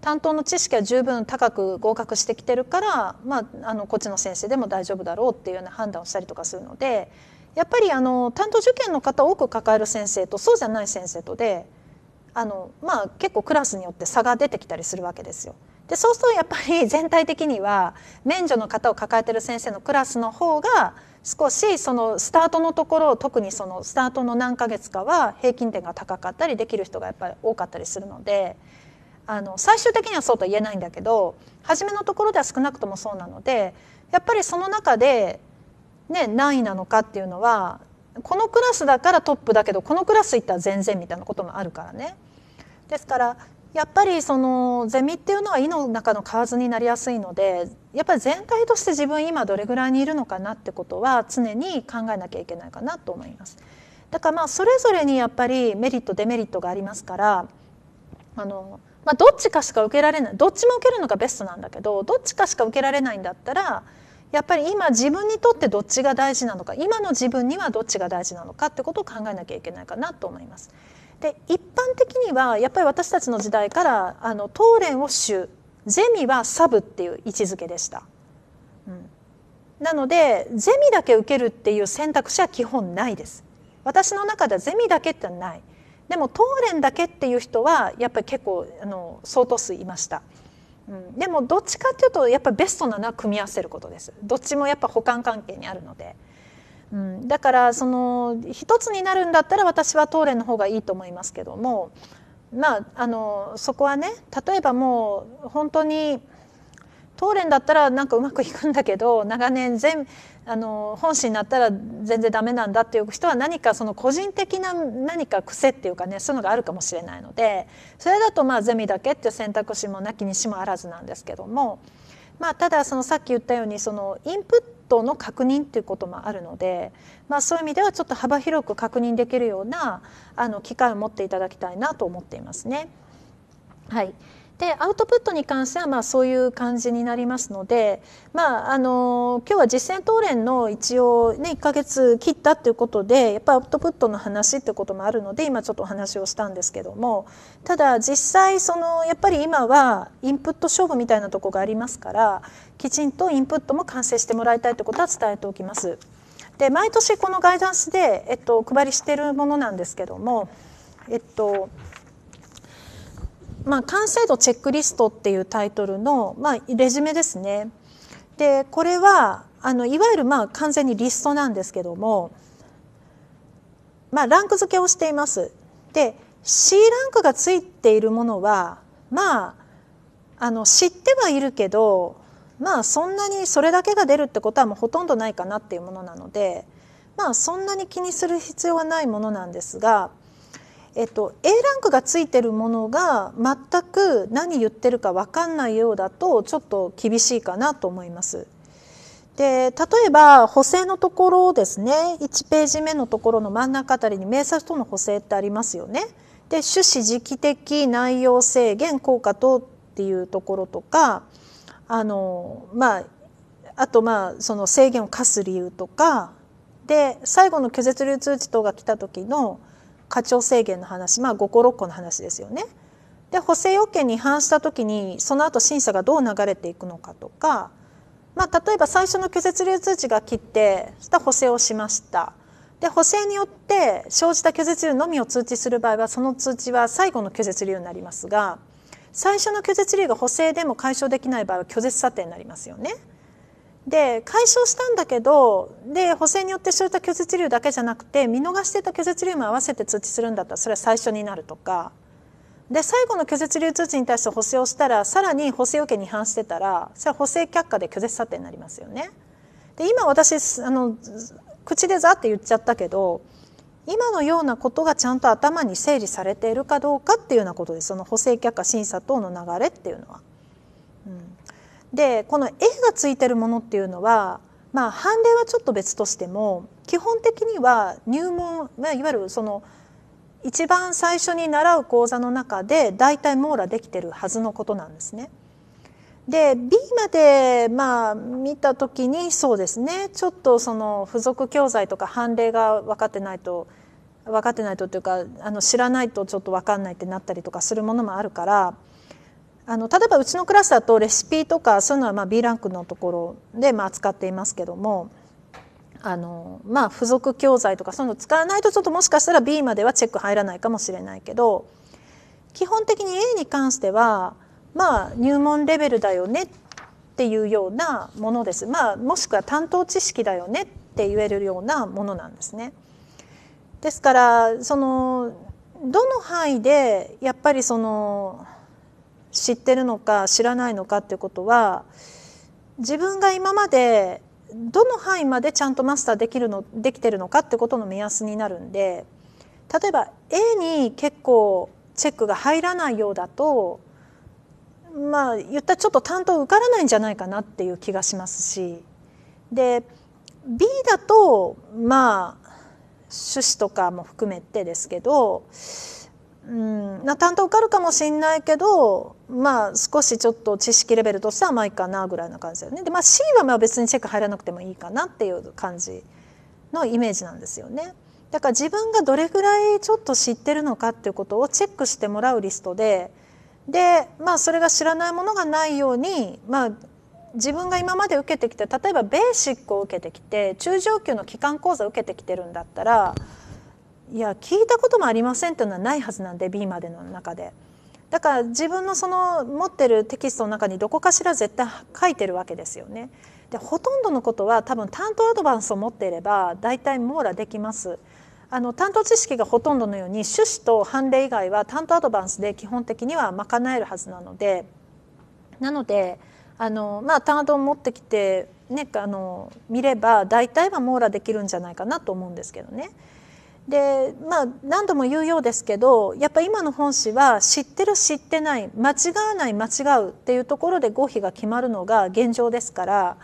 担当の知識は十分高く合格してきてるから、まあ、あのこっちの先生でも大丈夫だろうっていうような判断をしたりとかするのでやっぱりあの担当受験の方多く抱える先生とそうじゃない先生とであの、まあ、結構クラスによって差が出てきたりするわけですよ。でそうするとやっぱり [LAUGHS] 全体的には免除の方を抱えてる先生のクラスの方が少しそのスタートのところ特にそのスタートの何ヶ月かは平均点が高かったりできる人がやっぱり多かったりするのであの最終的にはそうとは言えないんだけど初めのところでは少なくともそうなのでやっぱりその中で、ね、何位なのかっていうのはこのクラスだからトップだけどこのクラス行ったら全然みたいなこともあるからね。ですからやっぱりそのゼミっていうのは胃の中の蛙になりやすいのでやっぱり全体として自分今どれぐらいにいるのかなってことは常に考えなきゃいけないかなと思います。だからまあそれぞれにやっぱりメリットデメリットがありますからあの、まあ、どっちかしか受けられないどっちも受けるのがベストなんだけどどっちかしか受けられないんだったらやっぱり今自分にとってどっちが大事なのか今の自分にはどっちが大事なのかってことを考えなきゃいけないかなと思います。で一的にはやっぱり私たちの時代からあの東連を主ゼミはサブっていう位置づけでした。うん、なのでゼミだけ受けるっていう選択肢は基本ないです。私の中ではゼミだけってない。でも東連だけっていう人はやっぱり結構あの相当数いました。うん、でもどっちかっていうとやっぱりベストなのは組み合わせることですどっちもやっぱ補完関係にあるのでうん、だからその一つになるんだったら私は東レの方がいいと思いますけどもまああのそこはね例えばもう本当に東蓮だったらなんかうまくいくんだけど長年全あの本心になったら全然ダメなんだっていう人は何かその個人的な何か癖っていうかねそういうのがあるかもしれないのでそれだとまあゼミだけっていう選択肢もなきにしもあらずなんですけどもまあただそのさっき言ったようにそのインプットの確認っていうこともあるので、まあ、そういう意味ではちょっと幅広く確認できるようなあの機会を持っていただきたいなと思っていますね。はい、でアウトプットに関してはまあそういう感じになりますので、まあ、あの今日は実践党連の一応、ね、1か月切ったっていうことでやっぱアウトプットの話っていうこともあるので今ちょっとお話をしたんですけどもただ実際そのやっぱり今はインプット勝負みたいなとこがありますからきちんとインプットも完成してもらいたいってことは伝えておきます。で毎年このガイダンスで、えっと、お配りしているものなんですけども、えっと、まあ、完成度チェックリストっていうタイトルの、まあ、レジュメですね。で、これは、あの、いわゆる、まあ、完全にリストなんですけども、まあ、ランク付けをしています。で、C ランクがついているものは、まあ、あの、知ってはいるけど、まあ、そんなにそれだけが出るってことはもうほとんどないかなっていうものなので、まあ、そんなに気にする必要はないものなんですが、えっと、A ランクがついてるものが全く何言ってるか分かんないようだとちょっと厳しいかなと思います。で例えば補正のところですね1ページ目のところの真ん中あたりに名作との補正ってありますよね。で趣旨時期的内容制限効果等っていうところとかあのまああとまあその制限を課す理由とかで最後の拒絶流通知等が来た時の「課長制限の話まあ5個6個の話ですよね。で補正要件に違反した時にその後審査がどう流れていくのかとか、まあ、例えば最初の拒絶流通知が切ってした補正をしました。で補正によって生じた拒絶流のみを通知する場合はその通知は最後の拒絶流になりますが最初の拒絶流が補正でも解消できない場合は拒絶査定になりますよね。で解消したんだけどで補正によってそういった拒絶流だけじゃなくて見逃してた拒絶流も合わせて通知するんだったらそれは最初になるとかで最後の拒絶流通知に対して補正をしたらさらに補正要件に違反してたらそれは補正却下で拒絶査定になりますよね。で今私あの口でザって言っちゃったけど今のようなことがちゃんと頭に整理されているかどうかっていうようなことでその補正却下審査等の流れっていうのは。でこの絵がついてるものっていうのはまあ判例はちょっと別としても基本的には入門、まいわゆるその一番最初に習う講座の中で大体網羅できてるはずのことなんですね。で B までまあ見た時にそうですねちょっとその付属教材とか判例が分かってないと分かってないとっていうかあの知らないとちょっと分かんないってなったりとかするものもあるからあの例えばうちのクラスだとレシピとかそういうのはまあ B ランクのところでまあ扱っていますけどもあのまあ付属教材とかそういうの使わないとちょっともしかしたら B まではチェック入らないかもしれないけど基本的に A に関してはまあ入門レベルだよねっていうようなものです、まあ、もしくは担当知識だよねって言えるようなものなんですね。ですからそのどの範囲でやっぱりその知ってるのか知らないのかっていうことは自分が今までどの範囲までちゃんとマスターできるのできてるのかってことの目安になるんで例えば A に結構チェックが入らないようだとまあ言ったらちょっと担当受からないんじゃないかなっていう気がしますしで B だとまあ趣旨とかも含めてですけどうんな担当受かるかもしんないけどまあ少しちょっと知識レベルとしては甘いかなぐらいな感じだよねでまあ C はまあ別にチェック入らなくてもいいかなっていう感じのイメージなんですよねだから自分がどれぐらいちょっと知ってるのかっていうことをチェックしてもらうリストででまあそれが知らないものがないようにまあ自分が今まで受けてきた例えばベーシックを受けてきて中上級の基幹講座を受けてきてるんだったらいや聞いたこともありませんっていうのはないはずなんで B までの中で。だから自分のその持ってるテキストの中にどこかしら絶対書いてるわけですよね。でほとんどのことは多分担当アドバンスを持っていれば大体網羅できます。あの担当知識がほとんどのように趣旨と判例以外は担当アドバンスで基本的には賄えるはずなのでなのであの、まあ、担当を持ってきて、ね、あの見れば大体は網羅できるんじゃないかなと思うんですけどね。でまあ何度も言うようですけどやっぱ今の本誌は知ってる知ってない間違わない間違うっていうところで合否が決まるのが現状ですから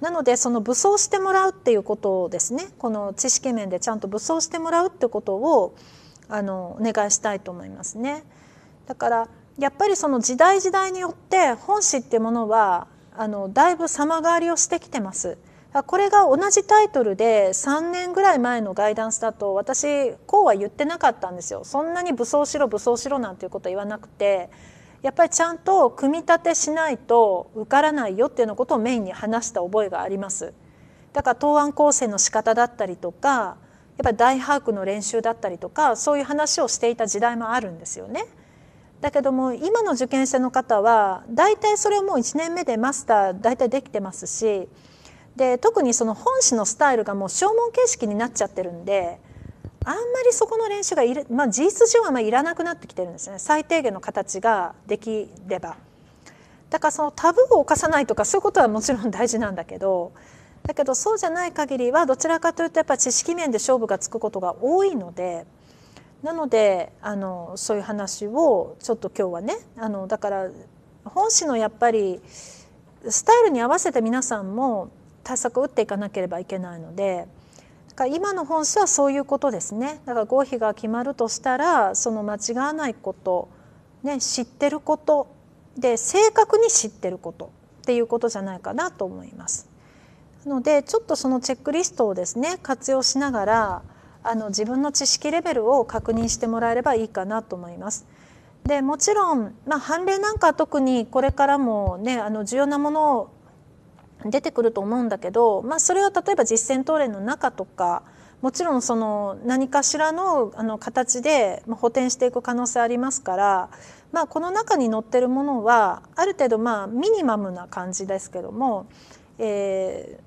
なのでその武装してもらうっていうことをですねこの知識面でちゃんと武装してもらうってことをあのお願いしたいと思いますね。だからやっぱりその時代時代によって本誌っていうものはあのだいぶ様変わりをしてきてます。これが同じタイトルで3年ぐらい前のガイダンスだと私こうは言ってなかったんですよそんなに武装しろ武装しろなんていうことは言わなくてやっぱりちゃんと組み立てしないと受からないよっていうのことをメインに話した覚えがあります。だから答案構成の仕方だったりとかやっぱり大把握の練習だったりとかそういう話をしていた時代もあるんですよね。だけども今の受験生の方は大体それをもう1年目でマスター大体できてますしで特にその本誌のスタイルがもう証文形式になっちゃってるんであんまりそこの練習がいる、まあ、事実上はまあいらなくなってきてるんですね最低限の形ができれば。だからそのタブーを犯さないとかそういうことはもちろん大事なんだけどだけどそうじゃない限りはどちらかというとやっぱ知識面で勝負がつくことが多いのでなのであのそういう話をちょっと今日はねあのだから本誌のやっぱりスタイルに合わせて皆さんも対策を打っていかなければいけないので。だから今の本質はそういうことですねだから合否が決まるとしたらその間違わないこと、ね、知ってることで正確に知ってることっていうことじゃないかなと思います。のでちょっとそのチェックリストをですね活用しながらあの自分の知識レベルを確認してもらえればいいかなと思います。でもちろん、まあ、判例なんか特にこれからもねあの重要なものを出てくると思うんだけど、まあ、それは例えば実践トレーの中とかもちろんその何かしらのあの形で補填していく可能性ありますから、まあ、この中に載ってるものはある程度まあミニマムな感じですけども、え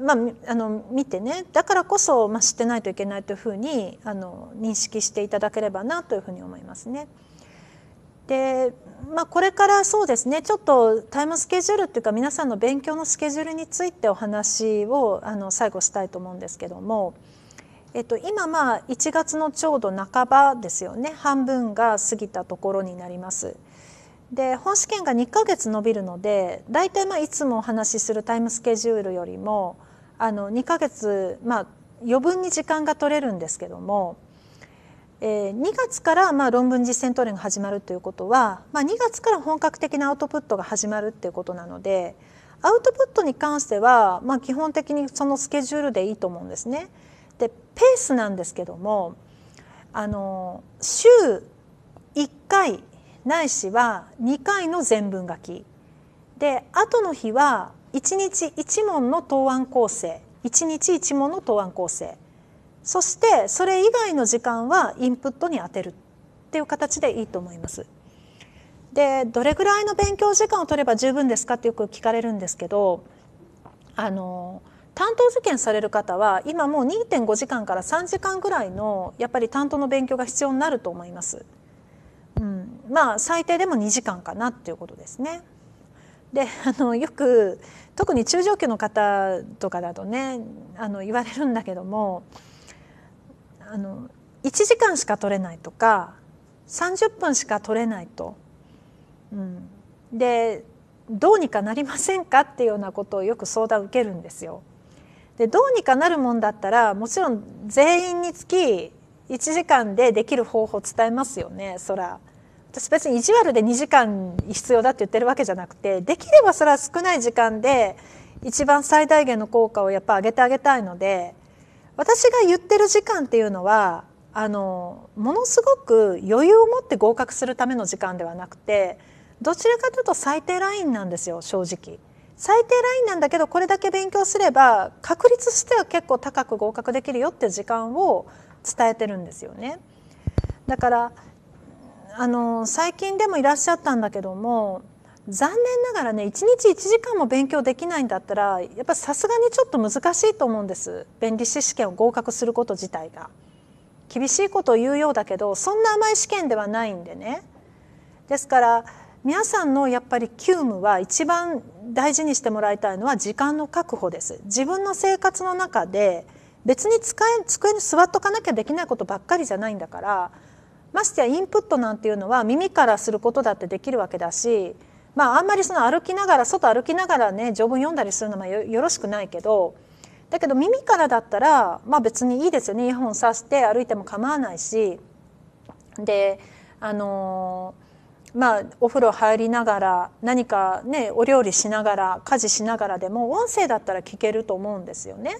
ー、まあ、あの見てねだからこそ、ま知ってないといけないというふうにあの認識していただければなというふうに思いますね。でまあ、これからそうですねちょっとタイムスケジュールっていうか皆さんの勉強のスケジュールについてお話をあの最後したいと思うんですけども、えっと、今まあ1月のちょうど半ばですよね半分が過ぎたところになります。で本試験が2ヶ月延びるので大体まあいつもお話しするタイムスケジュールよりもあの2ヶ月、まあ、余分に時間が取れるんですけども。え2月からま論文実践トレーニング始まるということは、ま2月から本格的なアウトプットが始まるっていうことなのでアウトプットに関しては、ま基本的にそのスケジュールでいいと思うんですね。でペースなんですけどもあの週1回ないしは2回の全文書きで後の日は1日1問の答案構成1日1問の答案構成。そしてそれ以外の時間はインプットに充てるっていう形でいいと思います。でどれぐらいの勉強時間を取れば十分ですかってよく聞かれるんですけどあの担当受験される方は今もう2.5時間から3時間ぐらいのやっぱり担当の勉強が必要になると思います。うん、まあ最低でも2時間かなっていうことですね。であのよく特に中上級の方とかだとねあの言われるんだけどもあの1時間しか取れないとか30分しか取れないと、うん、でどうにかなりませんかっていうようなことをよく相談を受けるんですよ。でどうにかなるもんだったらもちろん全員につき1時間でできる方法伝えますよねそら。私別に意地悪で2時間必要だって言ってるわけじゃなくてできればそれは少ない時間で一番最大限の効果をやっぱ上げてあげたいので私が言ってる時間っていうのはあのものすごく余裕を持って合格するための時間ではなくてどちらかというと最低ラインなんですよ正直。最低ラインなんだけどこれだけ勉強すれば確率としては結構高く合格できるよっていう時間を伝えてるんですよね。だからあの最近でもいらっしゃったんだけども残念ながらね1日1時間も勉強できないんだったらやっぱさすがにちょっと難しいと思うんです弁理士試験を合格すること自体が。厳しいことを言うようだけどそんな甘い試験ではないんでね。ですから皆さんのやっぱり急務は一番大事にしてもらいたいのは時間の確保です。自分の生活の中で別に机に座っとかなきゃできないことばっかりじゃないんだからましてやインプットなんていうのは耳からすることだってできるわけだしまああんまりその歩きながら外歩きながらね条文読んだりするのもよろしくないけどだけど耳からだったらまあ別にいいですよねイヤホンさして歩いても構わないしであのー、まあお風呂入りながら何かねお料理しながら家事しながらでも音声だったら聞けると思うんですよね。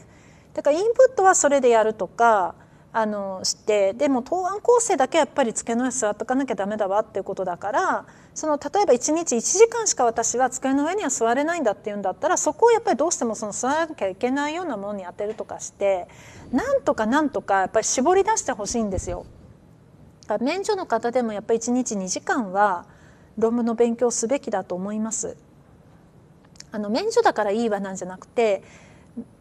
だからインプットはそれでやるとかあのしてでも答案構成だけやっぱり机の上座っとかなきゃダメだわっていうことだからその例えば1日1時間しか私は机の上には座れないんだっていうんだったらそこをやっぱりどうしてもその座らなきゃいけないようなものに当てるとかしてなんとかなんとかやっぱり絞り出してほしいんですよ。免除の方でもやっぱり1日2時間は論文の勉強すべきだと思います。あの免除だからいいわなんじゃなくて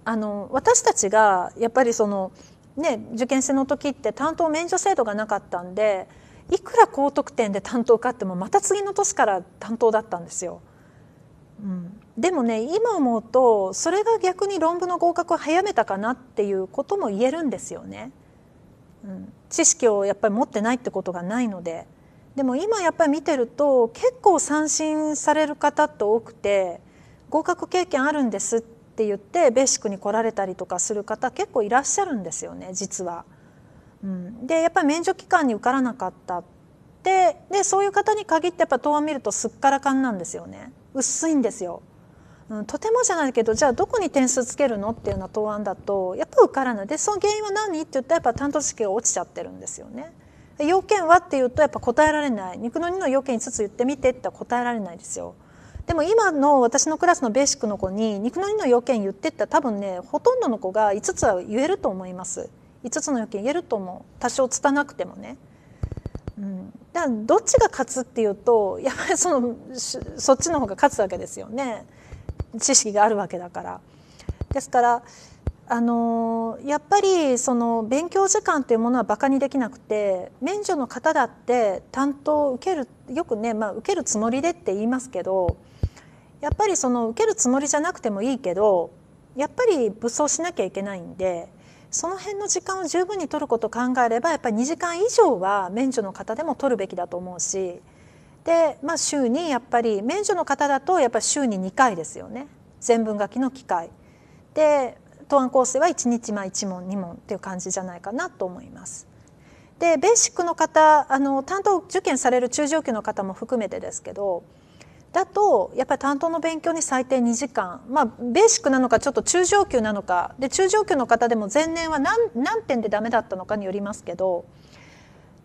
あの私たちがやっぱりそのね、受験生の時って担当免除制度がなかったんでいくら高得点で担当受かってもまた次の年から担当だったんですよ。うん、でもね今思うとそれが逆に論文の合格を早めたかなっていうことも言えるんですよね。うん、知識をやっぱり持ってないってことがないのででも今やっぱり見てると結構三振される方って多くて合格経験あるんですってって言ってベーシックに来られたりとかする方結構いらっしゃるんですよね実は。うん、でやっぱり免除期間に受からなかったででそういう方に限ってやっぱ答案見るとすっからかんなんですよね薄いんですよ、うん、とてもじゃないけどじゃあどこに点数つけるのっていうような答案だとやっぱ受からないでその原因は何って言ったらやっぱ担当試験が落ちちゃってるんですよね要件はっていうとやっぱ答えられない肉の2の要件5つ言ってみてって答えられないですよでも今の私のクラスのベーシックの子に肉の2の要件言ってったら多分ねほとんどの子が5つは言えると思います5つの要件言えると思う多少つたなくてもね。うん、だからどっちが勝つっていうとやっぱりそのそっちの方が勝つわけですよね知識があるわけだから。ですからあのやっぱりその勉強時間というものはバカにできなくて免除の方だって担当受けるよくね、まあ、受けるつもりでって言いますけどやっぱりその受けるつもりじゃなくてもいいけどやっぱり武装しなきゃいけないんでその辺の時間を十分に取ることを考えればやっぱり2時間以上は免除の方でも取るべきだと思うしで、まあ、週にやっぱり免除の方だとやっぱり週に2回ですよね全文書きの機会。で答案構成は1日前1問2問っていう感じじゃないかなと思います。でベーシックの方あの担当受験される中上級の方も含めてですけどだとやっぱり担当の勉強に最低2時間まあベーシックなのかちょっと中上級なのかで中上級の方でも前年は何何点でダメだったのかによりますけど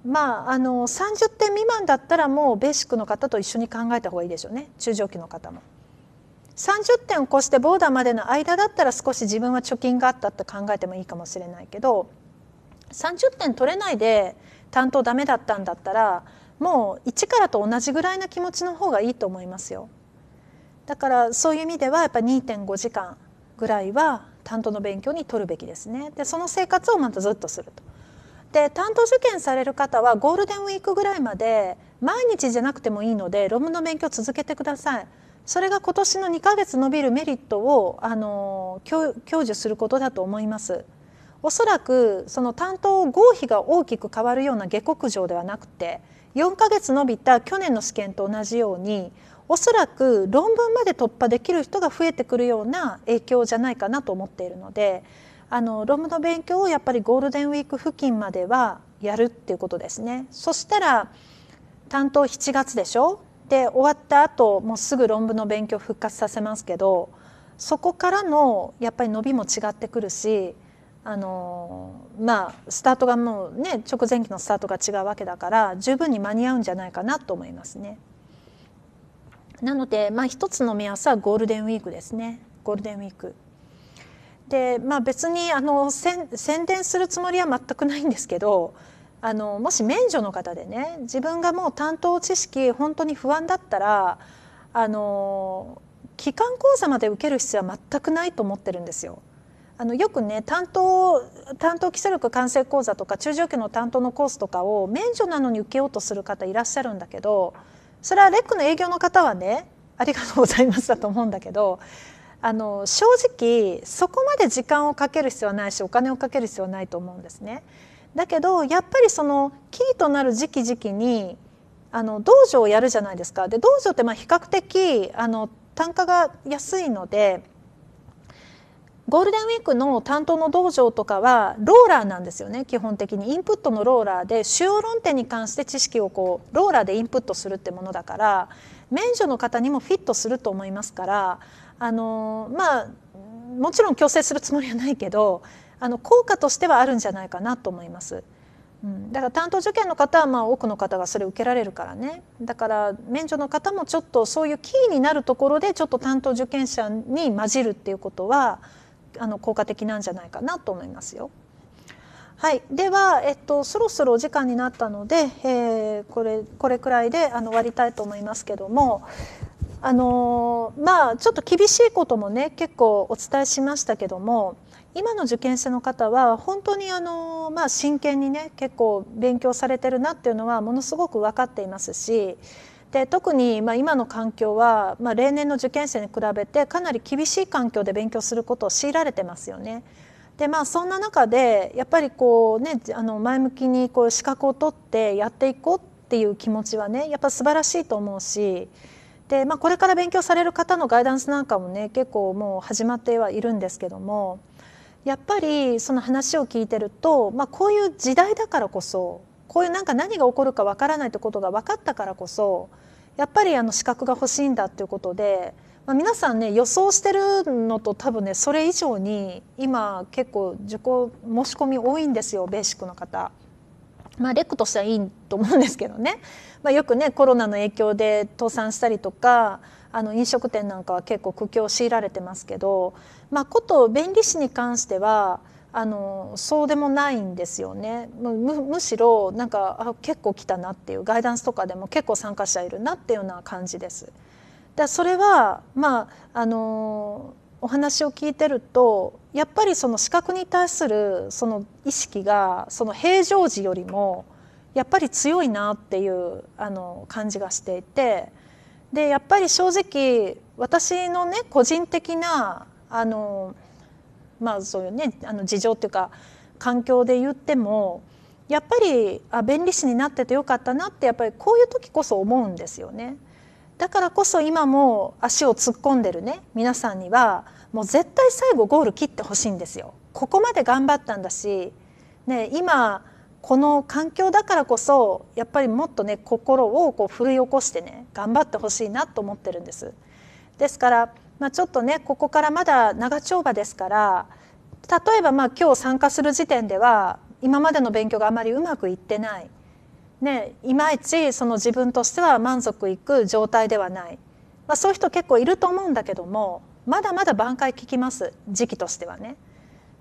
まああの30点未満だったらもうベーシックの方と一緒に考えた方がいいでしょうね中上級の方も。30点を越してボーダーまでの間だったら少し自分は貯金があったって考えてもいいかもしれないけど30点取れないで担当ダメだったんだったらもう一からと同じぐらいの気持ちの方がいいと思いますよ。だからそういう意味ではやっぱ2.5時間ぐらいは担当の勉強に取るべきですね。でその生活をまたずっとすると。で担当受験される方はゴールデンウィークぐらいまで毎日じゃなくてもいいので論文の勉強を続けてください。それが今年の2ヶ月伸びるメリットをあの享受することだと思います。おそらくその担当合否が大きく変わるような下克上ではなくて4ヶ月延びた去年の試験と同じようにおそらく論文まで突破できる人が増えてくるような影響じゃないかなと思っているのであの論文の勉強をやっぱりゴールデンウィーク付近まではやるっていうことですね。そしたら担当7月でしょで終わった後もうすぐ論文の勉強復活させますけどそこからのやっぱり伸びも違ってくるしあのまあスタートがもうね直前期のスタートが違うわけだから十分に間に合うんじゃないかなと思いますね。なので、まあ、一つの目安はゴールデンウィークですねゴールデンウィーク。でまあ、別にあの宣伝するつもりは全くないんですけどあのもし免除の方でね自分がもう担当知識本当に不安だったらあの期間講座まで受ける必要は全くないと思ってるんですよ。あのよくね担当担当基礎力完成講座とか中上級の担当のコースとかを免除なのに受けようとする方いらっしゃるんだけどそれはレックの営業の方はねありがとうございますだと思うんだけどあの正直そこまで時間をかける必要はないしお金をかける必要はないと思うんですね。だけどやっぱりそのキーとなる時期時期にあの道場をやるじゃないですか。で道場ってまあ比較的あの単価が安いのでゴールデンウィークの担当の道場とかはローラーなんですよね基本的にインプットのローラーで主要論点に関して知識をこうローラーでインプットするってものだから免除の方にもフィットすると思いますからあのまあもちろん強制するつもりはないけどあの効果としてはあるんじゃないかなと思います。うん、だから担当受験の方はまあ多くの方がそれ受けられるからねだから免除の方もちょっとそういうキーになるところでちょっと担当受験者に混じるっていうことはあの効果的なんじゃないかなと思いますよ。はい、では、えっと、そろそろお時間になったので、えー、これこれくらいであの終わりたいと思いますけどもあのまあちょっと厳しいこともね結構お伝えしましたけども今の受験生の方は本当にあの、まあ、真剣にね結構勉強されてるなっていうのはものすごく分かっていますしで特にま今の環境は、ま例年の受験生に比べてかなり厳しい環境で勉強することを強いられてますよね。でまあそんな中でやっぱりこうねあの前向きにこう資格を取ってやっていこうっていう気持ちはねやっぱ素晴らしいと思うしで、まあ、これから勉強される方のガイダンスなんかもね結構もう始まってはいるんですけどもやっぱりその話を聞いてると、まあ、こういう時代だからこそこういうなんか何が起こるかわからないってことが分かったからこそやっぱりあの資格が欲しいんだっていうことで、まあ、皆さんね予想してるのと多分ねそれ以上に今結構受講申し込み多いんですよベーシックの方。まあ、レックとしてはいいと思うんですけどね、まあ、よくねコロナの影響で倒産したりとかあの飲食店なんかは結構苦境を強いられてますけど、まあ、こと弁理士に関してはあのそうでもないんですよねむしろなんかあ結構来たなっていうガイダンスとかでも結構参加者いるなっていうような感じです。だそれはまああのお話を聞いてるとやっぱりその視覚に対するその意識がその平常時よりもやっぱり強いなっていうあの感じがしていてでやっぱり正直私のね個人的なあのまあそういうねあの事情というか環境で言ってもやっぱりあ弁理士になっててよかったなってやっぱりこういう時こそ思うんですよね。だからこそ今も足を突っ込んでるね皆さんにはもう絶対最後ゴール切ってほしいんですよ。ここまで頑張ったんだし、ね、今この環境だからこそやっぱりもっとね心をこう奮い起こしてね頑張ってほしいなと思ってるんです。ですからまあ、ちょっとねここからまだ長丁場ですから例えばまあ今日参加する時点では今までの勉強があまりうまくいってない、ね、いまいちその自分としては満足いく状態ではない、まあ、そういう人結構いると思うんだけどもまだまだ挽回効きます時期としてはね。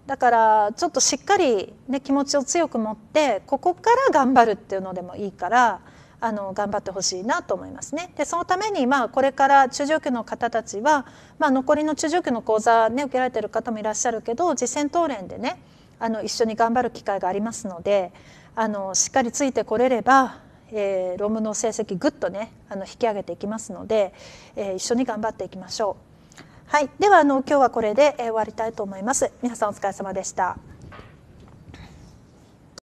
だからちょっとしっかり、ね、気持ちを強く持ってここから頑張るっていうのでもいいからあの頑張ってほしいなと思いますね。でそのためにまあこれから中上級の方たちは、まあ、残りの中上級の講座ね受けられてる方もいらっしゃるけど実践討論でねあの一緒に頑張る機会がありますのであのしっかりついてこれれば、えー、論文の成績ぐっとねあの引き上げていきますので、えー、一緒に頑張っていきましょう。はい、ではあの今日はこれで、え終わりたいと思います。皆さんお疲れ様でした。